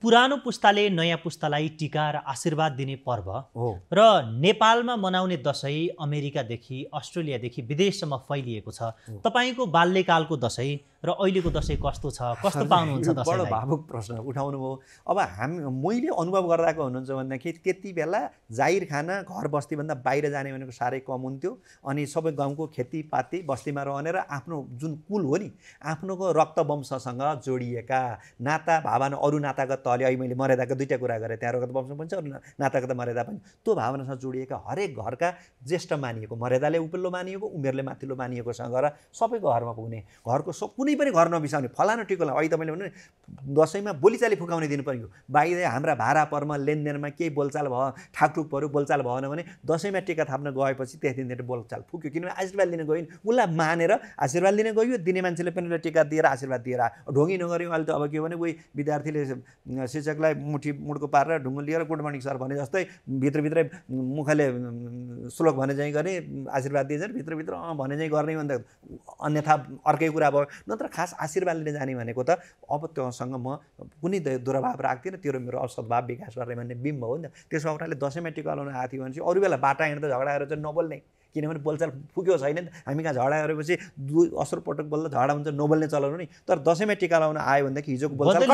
पुरानो पुस्ताले नयाँ पुस्तालाई टिका र आशीर्वाद दिने पर्व हो र नेपालमा मनाउने दसैँ अमेरिकादेखि अस्ट्रेलियादेखि विदेशसम्म फैलिएको छ तपाईँको बाल्यकालको दसैँ र अहिलेको दसैँ कस्तो छ कस्तो पाउनुहुन्छ बडो भावुक प्रश्न उठाउनु भयो अब हामी मैले अनुभव गर्दाको हुनुहुन्छ भन्दाखेरि त्यति बेला जाहिर खाना घर बस्तीभन्दा बाहिर जाने भनेको साह्रै कम हुन्थ्यो अनि सबै गाउँको खेतीपाती बस्तीमा रहने र आफ्नो जुन कुल हो नि आफ्नोको रक्तवंशसँग जोडिएका नाता भावना अरू नातागत तहले अहिले मैले मर्यादाको दुइटा कुरा गरेँ त्यहाँ रक्तवंश पनि छ अरू नातागत मर्यादा पनि त्यो भावनासँग जोडिएका हरेक घरका ज्येष्ठ मानिएको मर्यादाले उपल्लो मानिएको उमेरले माथिल्लो मानिएकोसँग र सबैको घरमा पुग्ने घरको सब कुनै पनि घर नबिसाउने फलानु टिको लगाऊ अहिले त मैले भने दसैँमा बोलीचाली फुकाउने दिनु पर्ने बाहिर हाम्रा भाडा पर्म लेनदेनमा केही बोलचाल भयो ठाकठुक बोलचाल भएन भने दसैँमा टिका थाप्न गएपछि त्यस दिन बोलचाल फुक्यो किनभने आशीर्वाद लिन गयो उसलाई मानेर आशीर्वाद लिन गयो दिने मान्छेले पनि टिका दिएर आशीर्वाद दिएर ढोङ्गी नगऱ्यौँ अहिले त अब के भने कोही विद्यार्थीले शिक्षकलाई मुठी मुडको पारेर ढुङ्गो लिएर गुड मर्निङ सर भने जस्तै भित्रभित्रै मुखले श्लोक भने चाहिँ गर्ने आशीर्वाद दिएछ भित्रभित्र अँ भने चाहिँ गर्ने भन्दा अन्यथा अर्कै कुरा भयो न मात्र खास आशीर्वाद लिन जाने भनेको त अब त्योसँग म कुनै दुर्भाव राख्दिनँ तेरो मेरो असद्भाव विकास गर्ने भन्ने बिम्ब हो नि त त्यसमा उनीहरूले दसैँमा टिका लाउनु आएको थियो भनेपछि अरू बेला बाटा हिँड्दा झगडा चाहिँ नबोल्ने किनभने बोलचाल फुक्यो छैन नि हामी कहाँ झडा गरेपछि दुई असर पटक बल्ल झडा हुन्छ नबोल्ने चलाउनु नि तर दसैँमा टिका लाउन आयो भनेदेखि हिजोको बोलचाल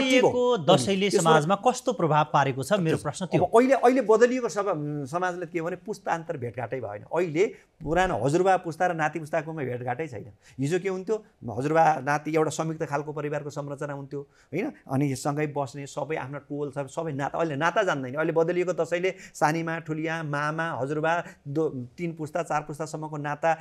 दसैँले समाजमा कस्तो प्रभाव पारेको छ मेरो प्रश्न त्यो अहिले अहिले बदलिएको सब समाजले के भने पुस्ता अन्तर भेटघाटै भएन अहिले पुरानो हजुरबा पुस्ता र नाति पुस्ताकोमा भेटघाटै छैन हिजो के हुन्थ्यो हजुरबा नाति एउटा संयुक्त खालको परिवारको संरचना हुन्थ्यो होइन अनि सँगै बस्ने सबै आफ्नो टोल छ सबै नाता अहिले नाता जान्दैन अहिले बदलिएको दसैँले सानीमा ठुलिया मामा हजुरबा दो तिन पुस्ता चार पुस्तासम्मको नाता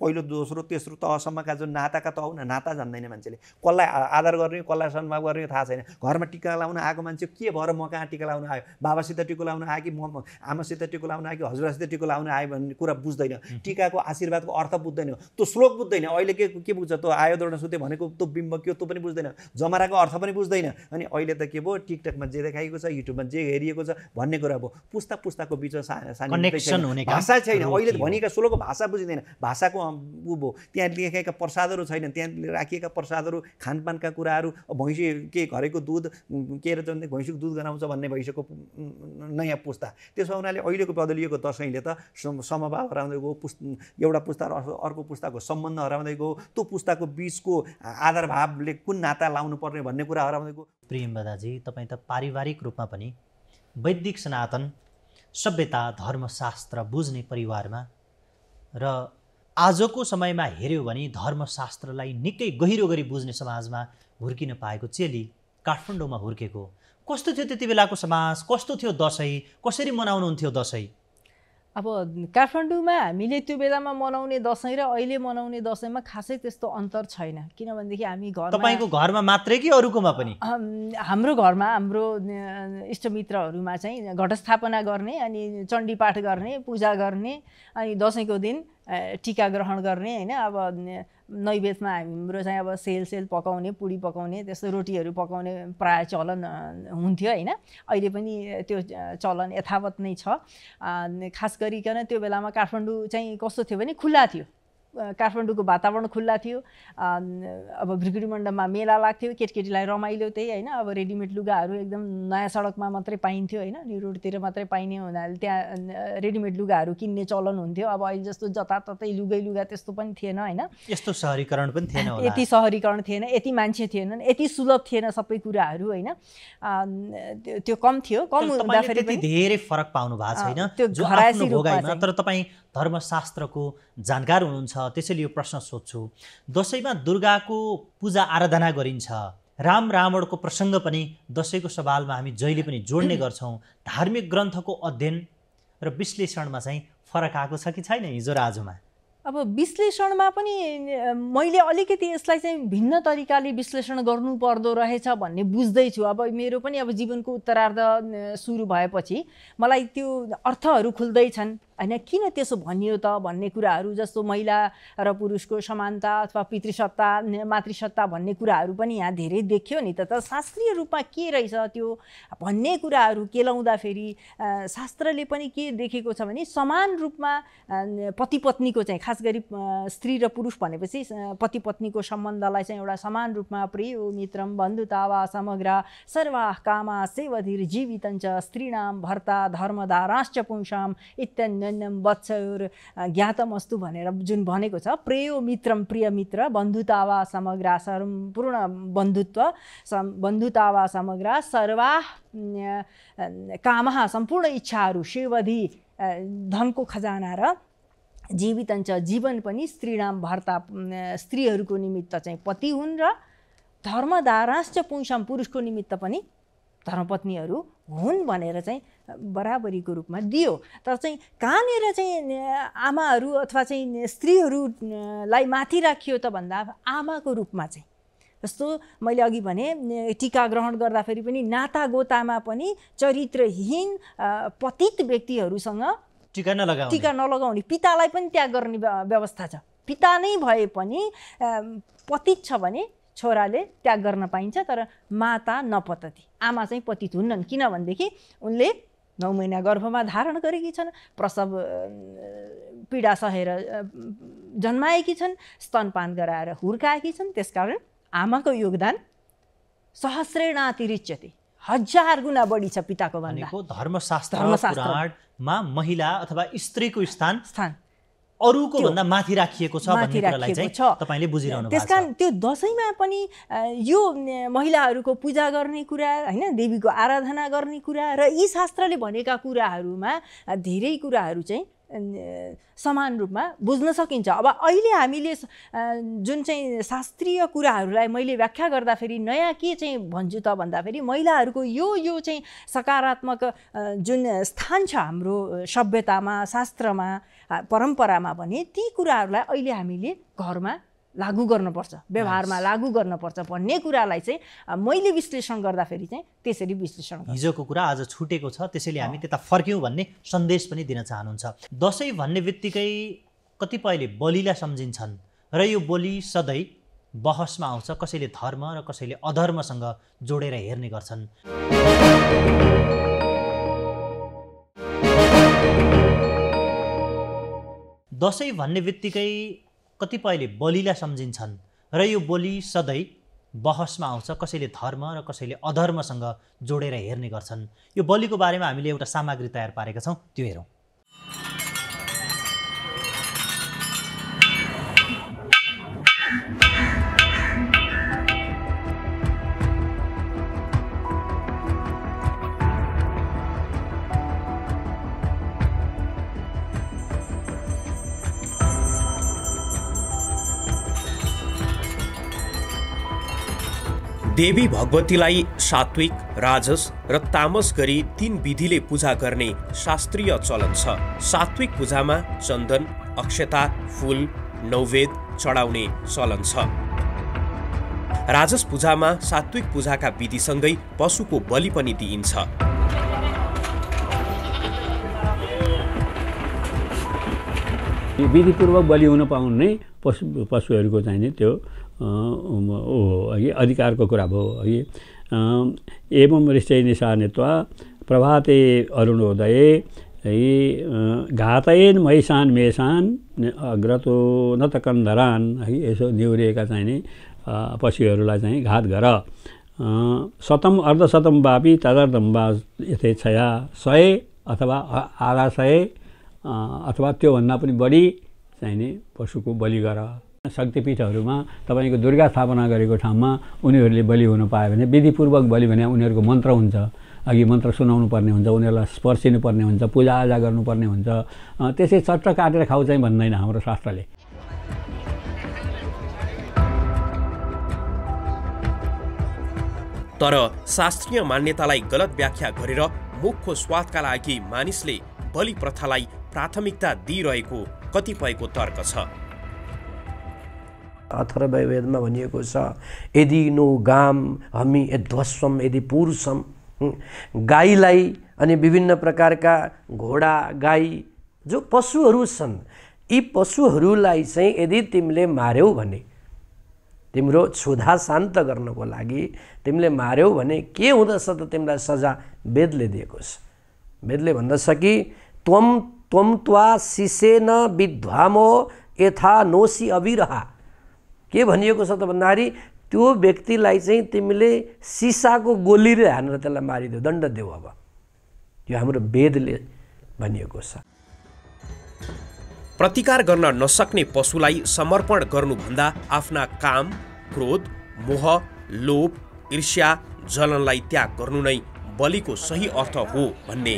पहिलो दोस्रो तेस्रो तहसम्मका जुन नाताका तह ना, नाता जान्दैन मान्छेले कसलाई आदर गर्ने कसलाई सन्भाव गर्ने थाहा छैन घरमा टिका लाउन आएको मान्छे के भएर म कहाँ टिका लाउन आयो बाबासित टिको लाउन आयो कि म आमासित टिको लाउन आयो कि हजुरसित टिको लाउन आयो भन्ने कुरा बुझ्दैन टिकाको आशीर्वादको अर्थ बुझ्दैन त्यो श्लोक बुझ्दैन अहिले के के बुझ्छ त्यो आयो दौडा सुते भनेको त्यो बिम्ब के हो त्यो पनि बुझ्दैन जमराको अर्थ पनि बुझ्दैन अनि अहिले त के भयो टिकटकमा जे देखाइएको छ युट्युबमा जे हेरिएको छ भन्ने कुरा भयो पुस्ता पुस्ताको बिचमा भाषा छैन अहिले भनेका श्लोक लोको भाषा बुझिँदैन भाषाको ऊ भयो त्यहाँ लेखेका प्रसादहरू छैनन् त्यहाँ राखिएका प्रसादहरू खानपानका कुराहरू भैँसी के घरेको दुध के अरे जन्ने भैँसीको दुध गराउँछ भन्ने भैँसीको नयाँ पुस्ता त्यसो हुनाले अहिलेको बदलिएको दसैँले त समभाव हराउँदै गयो पुस् एउटा पुस्ता र अर्को पुस्ताको सम्बन्ध हराउँदै गयो त्यो पुस्ताको बिचको आधारभावले कुन नाता लाउनु पर्ने भन्ने कुरा हराउँदै गयो प्रेम बदाजी तपाईँ त पारिवारिक रूपमा पनि वैदिक सनातन सभ्यता धर्मशास्त्र बुझ्ने परिवारमा र आजको समयमा हेऱ्यो भने धर्मशास्त्रलाई निकै गहिरो गरी बुझ्ने समाजमा हुर्किन पाएको चेली काठमाडौँमा हुर्केको कस्तो थियो त्यति बेलाको समाज कस्तो थियो दसैँ कसरी मनाउनुहुन्थ्यो दसैँ अब काठमाडौँमा हामीले त्यो बेलामा मनाउने दसैँ र अहिले मनाउने दसैँमा खासै त्यस्तो अन्तर छैन किनभनेदेखि हामी घर तपाईँको घरमा मात्रै कि अरूकोमा पनि हाम्रो घरमा हाम्रो इष्टमित्रहरूमा चाहिँ घटस्थापना गर्ने अनि चण्डीपाठ गर्ने पूजा गर्ने अनि दसैँको दिन टिका ग्रहण गर्ने होइन अब नैवेदमा हाम्रो चाहिँ अब सेल सेल पकाउने पुडी पकाउने त्यस्तो रोटीहरू पकाउने प्राय चलन हुन्थ्यो होइन अहिले पनि त्यो चलन यथावत नै छ खास गरिकन त्यो बेलामा काठमाडौँ चाहिँ कस्तो थियो भने खुल्ला थियो काठमाडौँको वातावरण खुल्ला थियो अब घृगुडी मण्डपमा मेला लाग्थ्यो केटकेटीलाई रमाइलो त्यही होइन अब रेडिमेड लुगाहरू एकदम नयाँ सडकमा मात्रै पाइन्थ्यो होइन न्यु रोडतिर मात्रै पाइने हुनाले त्यहाँ रेडिमेड लुगाहरू किन्ने चलन हुन्थ्यो अब अहिले जस्तो जताततै लुगै लुगा त्यस्तो पनि थिएन होइन यस्तो सहरीकरण पनि थिएन यति सहरीकरण थिएन यति मान्छे थिएनन् यति सुलभ थिएन सबै कुराहरू होइन त्यो कम थियो कम हुँदाखेरि धेरै फरक पाउनु भएको छैन त्यो तर तपाईँ धर्मशास्त्रको जानकार हुनुहुन्छ त्यसैले यो प्रश्न सोध्छु दसैँमा दुर्गाको पूजा आराधना गरिन्छ राम रावणको प्रसङ्ग पनि दसैँको सवालमा हामी जहिले पनि जोड्ने गर्छौँ धार्मिक ग्रन्थको अध्ययन र विश्लेषणमा चाहिँ फरक आएको छ कि छैन हिजो र अब विश्लेषणमा पनि मैले अलिकति यसलाई चाहिँ भिन्न तरिकाले विश्लेषण गर्नुपर्दो रहेछ भन्ने बुझ्दैछु अब मेरो पनि अब जीवनको उत्तरार्ध सुरु भएपछि मलाई त्यो अर्थहरू खुल्दैछन् होइन किन त्यसो भनियो त भन्ने कुराहरू जस्तो महिला र पुरुषको समानता अथवा पितृसत्ता मातृसत्ता भन्ने कुराहरू पनि यहाँ धेरै देखियो नि त त शास्त्रीय रूपमा के रहेछ त्यो भन्ने कुराहरू केलाउँदा फेरि शास्त्रले पनि के देखेको छ भने समान रूपमा पति पत्नीको चाहिँ खास गरी स्त्री र पुरुष भनेपछि पति पत्नीको सम्बन्धलाई चाहिँ एउटा समान रूपमा प्रिय मित्रम बन्धुता वा समग्र सर्वा कामा सेवधिर जीवितञ्च स्त्रीणाम भर्ता धर्मदा राष्ट्र पुंसाम इत्यन्य अरण्यम बच्चर ज्ञातमस्तु भनेर जुन भनेको छ प्रेयो मित्रम प्रिय मित्र बन्धुतावा समग्र सम्पूर्ण बन्धुत्व बन्धुता बन्धुतावा समग्र सर्वा काम सम्पूर्ण इच्छाहरू शिवधि धनको खजाना र जीवितञ्च जीवन पनि स्त्रीणाम भर्ता स्त्रीहरूको निमित्त चाहिँ पति हुन् र धर्मधाराश्च पुंसम पुरुषको निमित्त पनि धर्मपत्नीहरू हुन् भनेर चाहिँ बराबरीको रूपमा दियो तर चाहिँ कहाँनिर चाहिँ आमाहरू अथवा चाहिँ स्त्रीहरूलाई माथि राखियो त भन्दा आमाको रूपमा चाहिँ जस्तो मैले अघि भने टिका ग्रहण गर्दाखेरि पनि नाता गोतामा पनि चरित्रहीन पतित व्यक्तिहरूसँग टिका नलगाउने टिका नलगाउने पितालाई पनि त्याग गर्ने व्यवस्था छ पिता नै भए पनि पतित छ भने छोराले त्याग गर्न पाइन्छ तर माता नपतती आमा चाहिँ पतित हुन्नन् किनभनेदेखि उनले नौ महिना गर्भमा धारण गरेकी छन् प्रसव पीडा सहेर जन्माएकी छन् स्तनपान गराएर हुर्काएकी छन् त्यसकारण आमाको योगदान सहस्रेणातिरिच्यते हजार गुणा बढी छ पिताको भनेको धर्मशास्त्र महिला अथवा स्त्रीको स्थान स्थान अरूको भन्दा माथि राखिएको छ भन्ने कुरालाई चाहिँ तपाईँले बुझिरहनु त्यस कारण त्यो दसैँमा पनि यो महिलाहरूको पूजा गर्ने कुरा होइन देवीको आराधना गर्ने कुरा र यी शास्त्रले भनेका कुराहरूमा धेरै कुराहरू चाहिँ समान रूपमा बुझ्न सकिन्छ अब अहिले हामीले जुन चाहिँ शास्त्रीय कुराहरूलाई मैले व्याख्या गर्दाखेरि नयाँ के चाहिँ भन्छु त भन्दाखेरि महिलाहरूको यो यो चाहिँ सकारात्मक जुन स्थान छ हाम्रो सभ्यतामा शास्त्रमा परम्परामा भने ती कुराहरूलाई अहिले हामीले घरमा लागु गर्नुपर्छ व्यवहारमा लागु गर्नुपर्छ भन्ने कुरालाई चाहिँ मैले विश्लेषण गर्दाखेरि चाहिँ त्यसरी विश्लेषण हिजोको कुरा आज छुटेको छ त्यसैले हामी त्यता फर्क्यौँ भन्ने सन्देश पनि दिन चाहनुहुन्छ दसैँ भन्ने बित्तिकै कतिपयले बलिलाई सम्झिन्छन् र यो बोली सधैँ बहसमा आउँछ कसैले धर्म र कसैले अधर्मसँग जोडेर हेर्ने गर्छन् दसैँ भन्ने बित्तिकै कतिपयले बलिलाई सम्झिन्छन् र यो बोली सधैँ बहसमा आउँछ कसैले धर्म र कसैले अधर्मसँग जोडेर हेर्ने गर्छन् यो बलिको बारेमा हामीले एउटा सामग्री तयार पारेका छौँ त्यो हेरौँ देवी भगवतीलाई सात्विक राजस र तामस गरी तीन विधिले पूजा गर्ने शास्त्रीय चलन छ सात्विक पूजामा चन्दन अक्षता फुल नौवेद चढाउने चलन छ राजस पूजामा सात्विक पूजाका विधिसँगै पशुको बलि पनि दिइन्छ विधिपूर्वक बलि हुन पाउने पशु पशुहरूको चाहिँ त्यो ओ है अधिकारको कुरा भयो है एवं निशा निशानित्व प्रभाते अरुणोदय है घातयन मैसान मेसान अग्रतो न त कन्धरान है यसो निहुरिएका चाहिँ नि पशुहरूलाई चाहिँ घात गर शतम अर्धशतम बापी तदर्धम बा यथेच्छया सय अथवा आधा सय अथवा त्योभन्दा पनि बढी चाहिँ नि पशुको बलि गर शक्तिपीठहरूमा तपाईँको दुर्गा स्थापना गरेको ठाउँमा उनीहरूले बलि हुनु पायो भने विधिपूर्वक बलि भने उनीहरूको मन्त्र हुन्छ अघि मन्त्र सुनाउनु पर्ने हुन्छ उनीहरूलाई स्पर्शिनु पर्ने हुन्छ पूजाआजा गर्नुपर्ने हुन्छ त्यसै चट्ट काटेर खाउ चाहिँ भन्दैन हाम्रो शास्त्रले तर शास्त्रीय मान्यतालाई गलत व्याख्या गरेर मुखको स्वादका लागि मानिसले बलि प्रथालाई प्राथमिकता दिइरहेको कतिपयको तर्क छ अथर्ववेदमा भनिएको छ यदि नो गाम हमी यध्वस्वम यदि पुरुषम गाईलाई अनि विभिन्न प्रकारका घोडा गाई जो पशुहरू छन् यी पशुहरूलाई चाहिँ यदि तिमीले मार्यौ भने तिम्रो क्षुधा शान्त गर्नको लागि तिमीले मार्यौ भने के हुँदछ त तिमीलाई सजा वेदले दिएको छ वेदले भन्दछ कि त्वम त्वम त्वा सिसेन विद्वामो यथा नोसी अभिरहा के भनिएको छ त भन्दाखेरि त्यो व्यक्तिलाई चाहिँ तिमीले सिसाको गोलीले हानेर त्यसलाई मारिदेऊ दण्ड देऊ अब यो हाम्रो वेदले भनिएको छ प्रतिकार गर्न नसक्ने पशुलाई समर्पण गर्नुभन्दा आफ्ना काम क्रोध मोह लोभ ईर्ष्या जलनलाई त्याग गर्नु नै बलिको सही अर्थ हो भन्ने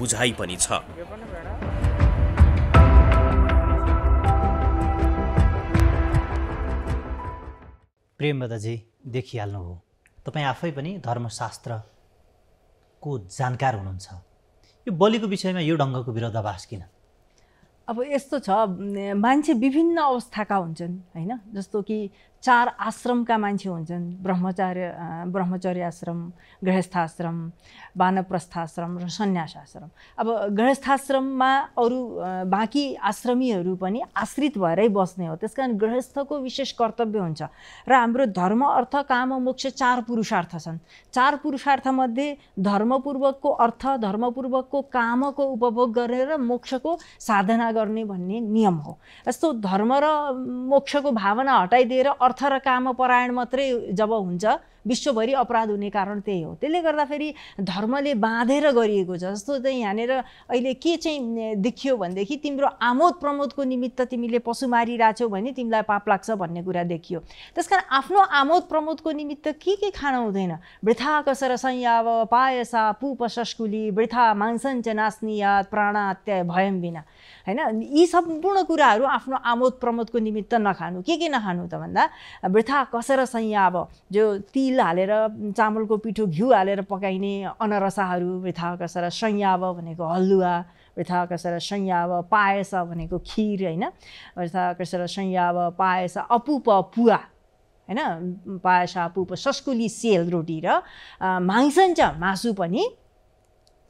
बुझाइ पनि छ प्रेम देखिहाल्नु हो तपाईँ आफै पनि धर्मशास्त्रको जानकार हुनुहुन्छ यो बलिको विषयमा यो ढङ्गको विरोधाभास किन अब यस्तो छ मान्छे विभिन्न अवस्थाका हुन्छन् होइन जस्तो कि चार आश्रमका मान्छे हुन्छन् ब्रह्मचार्य ब्रह्मचर्य आश्रम गृहस्थाश्रम वानप्रस्थाश्रम र सन्यास आश्रम अब गृहस्थाश्रममा अरू बाँकी आश्रमीहरू पनि आश्रित भएरै बस्ने हो त्यस कारण गृहस्थको विशेष कर्तव्य हुन्छ र हाम्रो धर्म अर्थ काम मोक्ष चार पुरुषार्थ छन् चार पुरुषार्थमध्ये धर्मपूर्वकको अर्थ धर्मपूर्वकको कामको उपभोग गरेर मोक्षको साधना गर्ने भन्ने नियम हो यस्तो धर्म र मोक्षको भावना हटाइदिएर अर्थ र परायण मात्रै जब हुन्छ विश्वभरि अपराध हुने कारण त्यही हो त्यसले गर्दाखेरि धर्मले बाँधेर गरिएको छ जस्तो चाहिँ यहाँनिर अहिले के चाहिँ देखियो भनेदेखि तिम्रो आमोद प्रमोदको निमित्त तिमीले पशु मारिरहेछौ भने तिमीलाई पाप लाग्छ भन्ने कुरा देखियो त्यस कारण आफ्नो आमोद प्रमोदको निमित्त के के खान हुँदैन वृथा कसर संयाव पायसा पुप सस्कुली वृथा मांसञ्च नास्नियात प्राणात्याय भयम बिना होइन यी सम्पूर्ण कुराहरू आफ्नो आमोद प्रमोदको निमित्त नखानु के के नखानु त भन्दा वृथा कसर संयाव जो तिल तिल हालेर चामलको पिठो घिउ हालेर पकाइने अनरसाहरू वृथा कसरा सैयाव भनेको हलुवा वृथा कसरा सैयाव पायस भनेको खिर होइन वृथा कसरा सैयाव पायस अपुप पुवा होइन पायसा अपुप सस्कुली सेल रोटी र माङ्सन्छ मासु पनि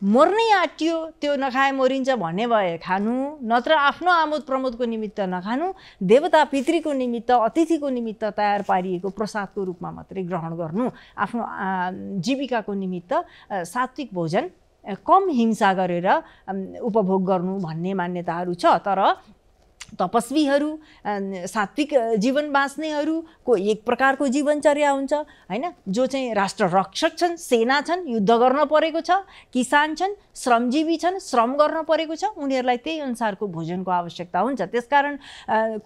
मर्नै आँटियो त्यो नखाए मरिन्छ भन्ने भए खानु नत्र आफ्नो आमोद प्रमोदको निमित्त नखानु देवता पितृको निमित्त अतिथिको निमित्त तयार पारिएको प्रसादको रूपमा मात्रै ग्रहण गर्नु आफ्नो जीविकाको निमित्त सात्विक भोजन कम हिंसा गरेर उपभोग गर्नु भन्ने मान्यताहरू छ तर तपस्वीहरू सात्विक जीवन बाँच्नेहरूको एक प्रकारको जीवनचर्या हुन्छ होइन जो चाहिँ राष्ट्र रक्षक छन् सेना छन् युद्ध गर्न परेको छ किसान छन् श्रमजीवी छन् श्रम गर्न परेको छ उनीहरूलाई त्यही अनुसारको भोजनको आवश्यकता हुन्छ त्यसकारण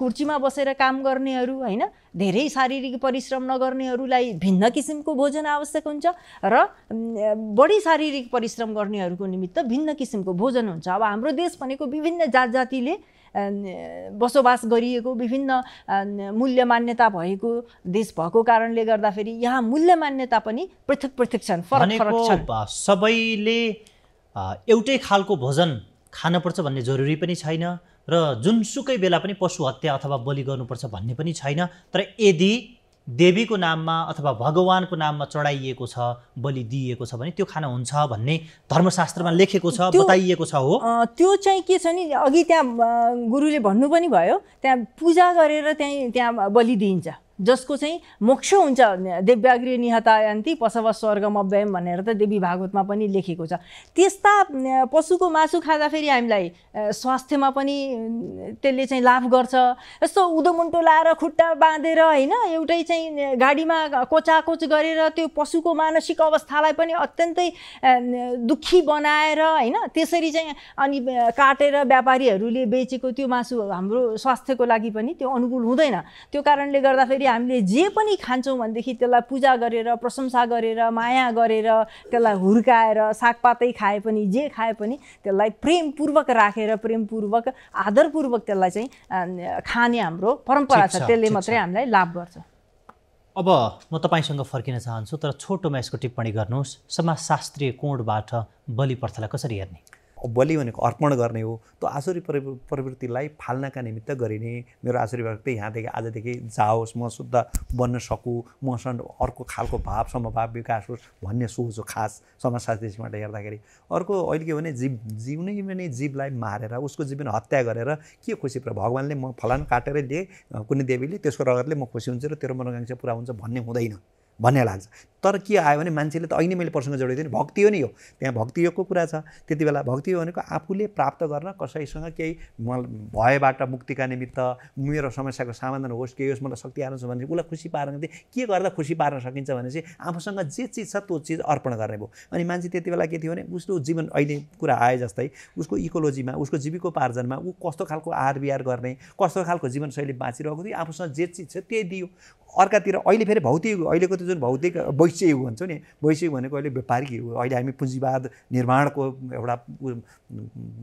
कुर्चीमा बसेर काम गर्नेहरू होइन धेरै शारीरिक परिश्रम नगर्नेहरूलाई भिन्न किसिमको भोजन आवश्यक हुन्छ र बढी शारीरिक परिश्रम गर्नेहरूको निमित्त भिन्न किसिमको भोजन हुन्छ अब हाम्रो देश भनेको विभिन्न जात जातिले बसोबास गरिएको विभिन्न मूल्य मान्यता भएको देश भएको कारणले गर्दाखेरि यहाँ मूल्य मान्यता पनि पृथक पृथक छन् फरक फरक छन् सबैले एउटै खालको भोजन खानुपर्छ भन्ने जरुरी पनि छैन र जुनसुकै बेला पनि पशु हत्या अथवा बलि गर्नुपर्छ भन्ने पनि छैन तर यदि देवीको नाममा अथवा भगवानको नाममा चढाइएको छ बलि दिइएको छ भने त्यो खाना हुन्छ भन्ने धर्मशास्त्रमा लेखेको छ बताइएको छ हो त्यो चाहिँ के छ नि अघि त्यहाँ गुरुले भन्नु पनि भयो त्यहाँ पूजा गरेर त्यहीँ त्यहाँ बलि दिइन्छ जसको चाहिँ मोक्ष हुन्छ निहता निहतायन्ती पशव स्वर्गम अव्ययम भनेर त देवी भागवतमा पनि लेखेको छ त्यस्ता पशुको मासु खाँदा फेरि हामीलाई स्वास्थ्यमा पनि त्यसले चाहिँ लाभ गर्छ यस्तो उदोमुन्टो लाएर खुट्टा बाँधेर होइन एउटै चाहिँ गाडीमा कोचाकोच गरेर त्यो पशुको मानसिक अवस्थालाई पनि अत्यन्तै दुःखी बनाएर होइन त्यसरी चाहिँ अनि काटेर व्यापारीहरूले बेचेको त्यो मासु हाम्रो स्वास्थ्यको लागि पनि त्यो अनुकूल हुँदैन त्यो कारणले गर्दाखेरि हामीले जे पनि खान्छौँ भनेदेखि त्यसलाई पूजा गरेर प्रशंसा गरेर माया गरेर त्यसलाई हुर्काएर सागपातै खाए पनि जे खाए पनि त्यसलाई प्रेमपूर्वक राखेर प्रेमपूर्वक आदरपूर्वक त्यसलाई चाहिँ खाने हाम्रो परम्परा छ त्यसले मात्रै हामीलाई लाभ गर्छ अब म तपाईँसँग फर्किन चाहन्छु तर छोटोमा यसको टिप्पणी गर्नुहोस् समाजशास्त्रीय कोणबाट बलि प्रथालाई कसरी हेर्ने बलि भनेको अर्पण गर्ने हो त्यो आसुरी प्रवृत्तिलाई फाल्नका निमित्त गरिने मेरो आसुरी प्रवृत्ति यहाँदेखि आजदेखि जाओस् म शुद्ध बन्न सकु मसँग अर्को खालको भाव समभाव विकास होस् भन्ने सोच हो खास समाजशास्त्री दृष्टिबाट हेर्दाखेरि अर्को अहिले के भने जीव जीवनै पनि जीवलाई मारेर उसको जीवन हत्या गरेर के खुसी पऱ्यो भगवान्ले म फलान काटेर दिएँ कुनै देवीले त्यसको रगतले म खुसी हुन्छु र तेरो मनोकाङ्क्षा पुरा हुन्छ भन्ने हुँदैन भन्ने लाग्छ तर के आयो भने मान्छेले त अहिले मैले प्रसङ्ग जोडिदिएँ भक्ति हो नि यो त्यहाँ भक्ति योगको कुरा छ त्यति बेला भक्ति हो भनेको आफूले प्राप्त गर्न कसैसँग केही म भयबाट मुक्तिका निमित्त मेरो समस्याको समाधान होस् के होस् मलाई शक्ति हाल्नु छ भने उसलाई खुसी पार्न के गर्दा खुसी पार्न सकिन्छ भने चाहिँ आफूसँग जे चिज छ त्यो चिज अर्पण गर्ने भयो अनि मान्छे त्यति बेला के थियो भने उसको जीवन अहिले कुरा आए जस्तै उसको इकोलोजीमा उसको जीविकोपार्जनमा ऊ कस्तो खालको आहार विहार गर्ने कस्तो खालको जीवनशैली बाँचिरहेको थियो आफूसँग जे चिज छ त्यही दियो अर्कातिर अहिले फेरि भौतिक अहिलेको त्यो जुन भौतिक वैश्य युग भन्छौँ नि वैश्य युग भनेको अहिले व्यापारिक युग अहिले हामी पुँजीवाद निर्माणको एउटा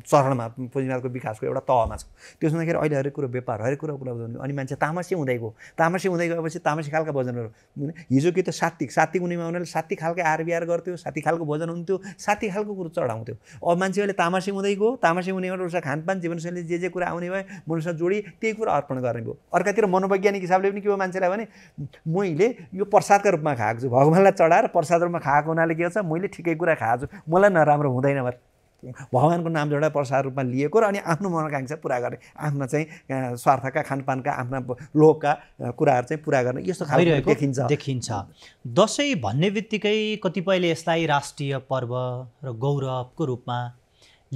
चरणमा पुँजीवादको विकासको एउटा तहमा छौँ त्यस हुँदाखेरि अहिले हरेक कुरो व्यापार हरेक कुरा उपलब्ध हुने अनि मान्छे तामासे हुँदै गयो तामासे हुँदै गएपछि तामासी खालका भजनहरू हिजो कि त सात्विक सात्विक हुनेमा उनीहरूले सात्विक खालको आरबिआर गर्थ्यो साथी खालको भोजन हुन्थ्यो साथी खालको कुरो चढाउँथ्यो अब मान्छेहरूले तामासी हुँदै गयो तामासी हुने उसलाई खानपान जीवनशैली जे जे कुरा आउने भए मनुष्य जोडी त्यही कुरा अर्पण गर्ने भयो अर्कातिर मनोवैज्ञानिक हिसाबले पनि के भयो मान्छेलाई भने मैले यो प्रसादका रूपमा खाएको छु भगवान्लाई चढाएर प्रसाद रूपमा खाएको हुनाले के छ मैले ठिकै कुरा खाएको छु मलाई नराम्रो हुँदैन भने भगवान्को नाम जोडेर प्रसाद रूपमा लिएको र अनि आफ्नो मनोकाङ्क्षा पुरा गर्ने आफ्ना चाहिँ स्वार्थका खानपानका आफ्ना लोभका कुराहरू चाहिँ पुरा गर्ने यस्तो खालको देखिन्छ देखिन्छ दसैँ भन्ने बित्तिकै कतिपयले यसलाई राष्ट्रिय पर्व र गौरवको रूपमा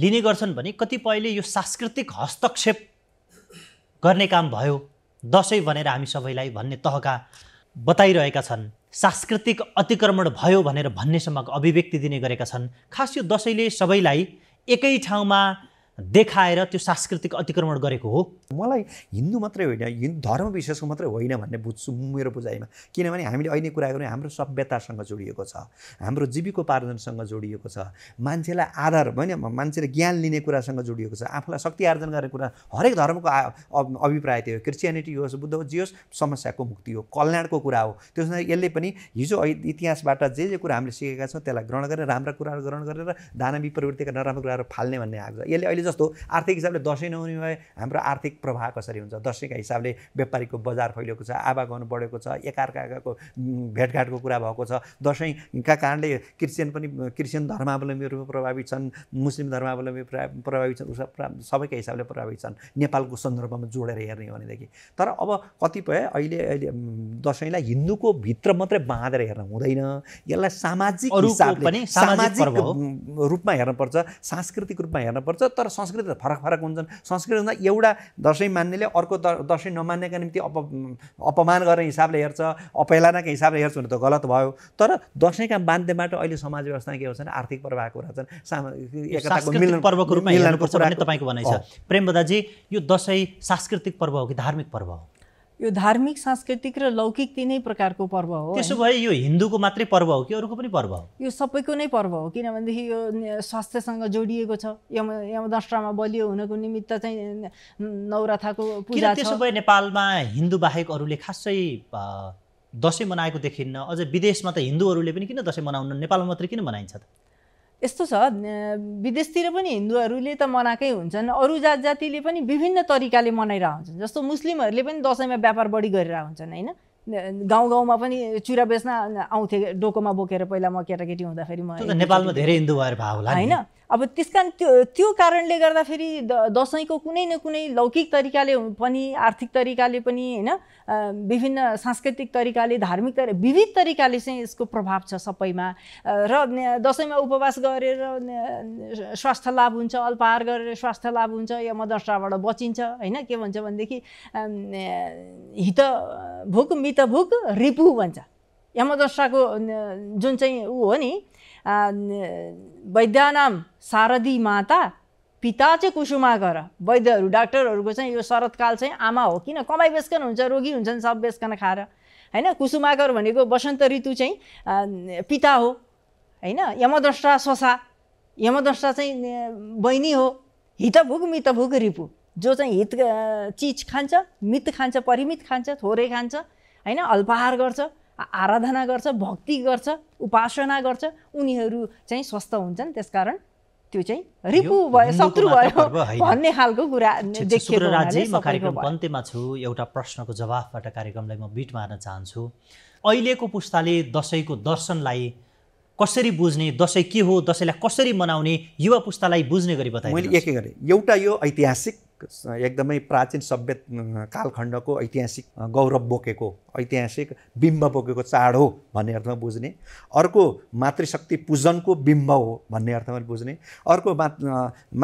लिने गर्छन् भने कतिपयले यो सांस्कृतिक हस्तक्षेप गर्ने काम भयो दसैँ भनेर हामी सबैलाई भन्ने तहका बताइरहेका छन् सांस्कृतिक अतिक्रमण भयो भनेर भन्नेसम्मको अभिव्यक्ति दिने गरेका छन् खास यो दसैँले सबैलाई एकै ठाउँमा देखाएर त्यो सांस्कृतिक अतिक्रमण गरेको हो मलाई हिन्दू मात्रै होइन हिन्दू धर्म विशेषको मात्रै होइन भन्ने बुझ्छु मेरो बुझाइमा किनभने हामीले अहिले कुरा गऱ्यौँ हाम्रो सभ्यतासँग जोडिएको छ हाम्रो जीविकोपार्जनसँग जोडिएको छ मान्छेलाई आधार होइन मान्छेले ज्ञान लिने कुरासँग जोडिएको छ आफूलाई शक्ति आर्जन गर्ने कुरा हरेक धर्मको अभिप्राय त्यो क्रिस्चियनिटी होस् बुद्ध होस् होस् समस्याको मुक्ति हो कल्याणको कुरा हो त्यसमा यसले पनि हिजो इतिहासबाट जे जे कुरा हामीले सिकेका छौँ त्यसलाई ग्रहण गरेर राम्रा कुराहरू ग्रहण गरेर दानवी प्रवृत्तिका नराम्रो कुराहरू फाल्ने भन्ने आएको छ यसले अहिले अहिले जस्तो आर्थिक हिसाबले दसैँ नहुने भए हाम्रो आर्थिक प्रभाव कसरी हुन्छ दसैँका हिसाबले व्यापारीको बजार फैलिएको छ आवागमन बढेको छ एकाअर्काको भेटघाटको कुरा भएको छ दसैँका कारणले क्रिस्चियन पनि क्रिस्चियन रूपमा प्रभावित छन् मुस्लिम धर्मावलम्बी प्रभावित छन् सबैका हिसाबले प्रभावित छन् नेपालको सन्दर्भमा जोडेर हेर्ने हो भनेदेखि तर अब कतिपय अहिले अहिले दसैँलाई हिन्दूको भित्र मात्रै बाँधेर हेर्न हुँदैन यसलाई सामाजिक हिसाबले सामाजिक रूपमा हेर्नुपर्छ सांस्कृतिक रूपमा हेर्नुपर्छ तर संस्कृत र फरक फरक हुन्छन् संस्कृति हुँदा एउटा दसैँ मान्नेले अर्को द दसैँ नमान्नेका निम्ति अप अपमान गर्ने हिसाबले हेर्छ अपहेलनाका हिसाबले हेर्छ भने त गलत भयो तर दसैँका बाध्यबाट अहिले समाज व्यवस्था के हुन्छ आर्थिक प्रभावको कुरा छन् पर्वको रूपमा तपाईँको भनाइ छ प्रेम बदाजी यो दसैँ सांस्कृतिक पर्व हो कि धार्मिक पर्व हो यो धार्मिक सांस्कृतिक र लौकिक तिनै प्रकारको पर्व हो त्यसो भए यो हिन्दूको मात्रै पर्व हो कि अरूको पनि पर्व हो यो सबैको नै पर्व हो किनभनेदेखि यो स्वास्थ्यसँग जोडिएको छ यम दसरामा बलियो हुनको निमित्त चाहिँ नौराथाको पूजा त्यसो भए नेपालमा हिन्दू बाहेक अरूले खासै दसैँ मनाएको देखिन्न अझ विदेशमा त हिन्दूहरूले पनि किन दसैँ मनाउनु नेपालमा मात्रै किन मनाइन्छ त यस्तो छ विदेशतिर पनि हिन्दूहरूले त मनाएकै हुन्छन् अरू जात जातिले पनि विभिन्न तरिकाले मनाइरहेको हुन्छन् जस्तो मुस्लिमहरूले पनि दसैँमा व्यापार बढी गरिरहेको हुन्छन् होइन गाउँ गाउँमा पनि चुरा बेच्न आउँथे डोकोमा बोकेर पहिला म केटाकेटी हुँदाखेरि म नेपालमा धेरै हिन्दू भएर होइन अब त्यस कारण त्यो त्यो कारणले गर्दाखेरि द दसैँको कुनै न कुनै लौकिक तरिकाले पनि आर्थिक तरिकाले पनि होइन विभिन्न सांस्कृतिक तरिकाले धार्मिक तरिका विविध तरिकाले चाहिँ यसको प्रभाव छ सबैमा र दसैँमा उपवास गरेर स्वास्थ्य लाभ हुन्छ अल्पहार गरेर स्वास्थ्य लाभ हुन्छ या मदर्साबाट बचिन्छ होइन के भन्छ भनेदेखि हित भुक मित भुक रिपु भन्छ यमदस्राको जुन चाहिँ ऊ हो नि वैद्यनाम शारदी माता पिता चाहिँ कुसुमा गर वैद्यहरू डाक्टरहरूको चाहिँ यो शरतकाल चाहिँ आमा हो किन कमाइ बेसकन हुन्छ रोगी हुन्छन् सब बेसकन खाएर होइन कुसुमाकर भनेको वसन्त ऋतु चाहिँ पिता हो होइन यमद्रष्टा ससा यमद्रष्टा चाहिँ बहिनी हो हितभुक मितभुक रिपु जो चाहिँ हित चिज खान्छ मित खान्छ परिमित खान्छ थोरै खान्छ होइन अल्पाहार गर्छ आराधना गर्छ भक्ति गर्छ उपासना गर्छ उनीहरू चाहिँ स्वस्थ हुन्छन् त्यसकारण त्यो चाहिँ रिपु भयो शत्रु भयो भन्ने खालको कुरा राज्य कार्यक्रम अन्त्यमा छु एउटा प्रश्नको जवाफबाट कार्यक्रमलाई म बिट मार्न चाहन्छु अहिलेको पुस्ताले दसैँको दर्शनलाई कसरी बुझ्ने दसैँ के हो दसैँलाई कसरी मनाउने युवा पुस्तालाई बुझ्ने गरी बताएँ मैले एक गरेँ एउटा यो ऐतिहासिक एकदमै प्राचीन सभ्य कालखण्डको ऐतिहासिक गौरव बोकेको ऐतिहासिक बिम्ब बोकेको चाड हो भन्ने अर्थमा बुझ्ने अर्को मातृशक्ति पूजनको बिम्ब हो भन्ने अर्थमा बुझ्ने अर्को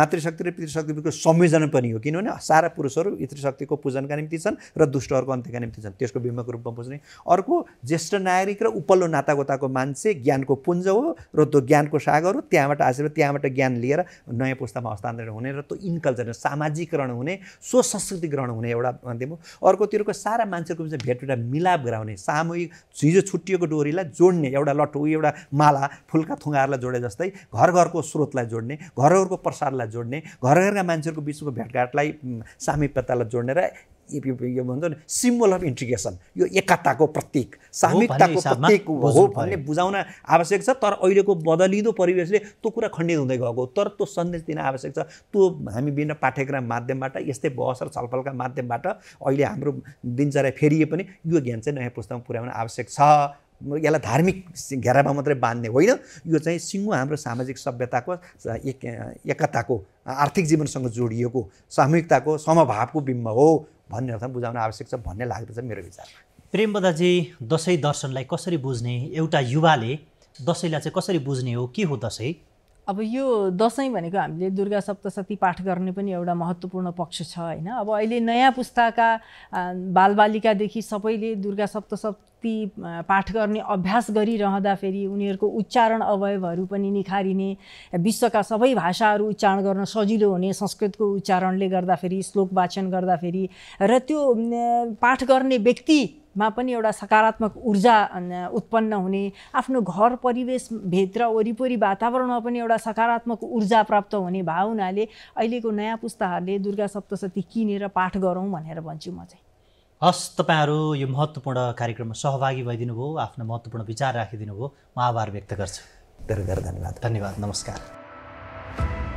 मातृशक्ति र पितृशक्तिको संयोजन पनि हो किनभने सारा पुरुषहरू पितृशक्तिको पूजनका निम्ति छन् र दुष्टहरूको अन्त्यका निम्ति छन् त्यसको बिम्बको रूपमा बुझ्ने अर्को ज्येष्ठ नागरिक र उपल्लो नातागोताको मान्छे ज्ञानको पुञ्ज हो र त्यो ज्ञानको सागर हो त्यहाँबाट आशीर्वाद त्यहाँबाट ज्ञान लिएर नयाँ पुस्तामा हस्तान्तरण हुने र त्यो इन्कल्चर सामाजिकरण ग्रहण हुने सो संस्कृति ग्रहण हुने एउटा माध्यम हो अर्कोतिरको सारा मान्छेहरूको बिचमा भेट एउटा मिलाप गराउने सामूहिक हिजो छुट्टिएको डोरीलाई जोड्ने एउटा लट्ठु एउटा माला फुलका थुङ्गाहरूलाई जोडे जस्तै घर घरको स्रोतलाई जोड्ने घर घरको प्रसारलाई जोड्ने घर घरका मान्छेहरूको बिचको भेटघाटलाई सामिप्यतालाई जोड्ने र यो भन्छ नि सिम्बल अफ इन्ट्रिगेसन यो एकताको प्रतीक सामूहिकताको प्रतीक हो भन्ने बुझाउन आवश्यक छ तर अहिलेको बदलिँदो परिवेशले त्यो कुरा खण्डित हुँदै गएको तर त्यो सन्देश दिन आवश्यक छ त्यो हामी विभिन्न पाठ्यक्रम माध्यमबाट यस्तै बहस र छलफलका माध्यमबाट अहिले हाम्रो दिनचर्या फेरिए पनि यो ज्ञान चाहिँ नयाँ पुस्तामा पुर्याउन आवश्यक छ यसलाई धार्मिक घेरामा मात्रै बाँध्ने होइन यो चाहिँ सिङ्गो हाम्रो सामाजिक सभ्यताको एक एकताको आर्थिक जीवनसँग जोडिएको सामूहिकताको समभावको बिम्ब हो भन्ने अर्थमा बुझाउन आवश्यक छ भन्ने लाग्दछ मेरो विचारमा प्रेमबदाजी दसैँ दर्शनलाई कसरी बुझ्ने एउटा युवाले दसैँलाई चाहिँ कसरी बुझ्ने हो के हो दसैँ अब यो दसैँ भनेको हामीले दुर्गा सप्तशती पाठ गर्ने पनि एउटा महत्त्वपूर्ण पक्ष छ होइन अब अहिले नयाँ पुस्ताका बालबालिकादेखि सबैले दुर्गा सप्तशत ती पाठ गर्ने अभ्यास गरिरहँदा फेरि उनीहरूको उच्चारण अवयवहरू पनि निखारिने विश्वका सबै भाषाहरू उच्चारण गर्न सजिलो हुने संस्कृतको उच्चारणले गर्दाखेरि श्लोक वाचन गर्दाखेरि र त्यो पाठ गर्ने व्यक्ति मा पनि एउटा सकारात्मक ऊर्जा उत्पन्न हुने आफ्नो घर परिवेशभित्र वरिपरि वातावरणमा पनि एउटा सकारात्मक ऊर्जा प्राप्त हुने भावनाले अहिलेको नयाँ पुस्ताहरूले दुर्गा सप्तशती किनेर पाठ गरौँ भनेर भन्छु म चाहिँ हस् तपाईँहरू यो महत्त्वपूर्ण कार्यक्रममा सहभागी भइदिनु भयो आफ्नो महत्त्वपूर्ण विचार राखिदिनु भयो म आभार व्यक्त गर्छु धेरै धेरै धन्यवाद धन्यवाद नमस्कार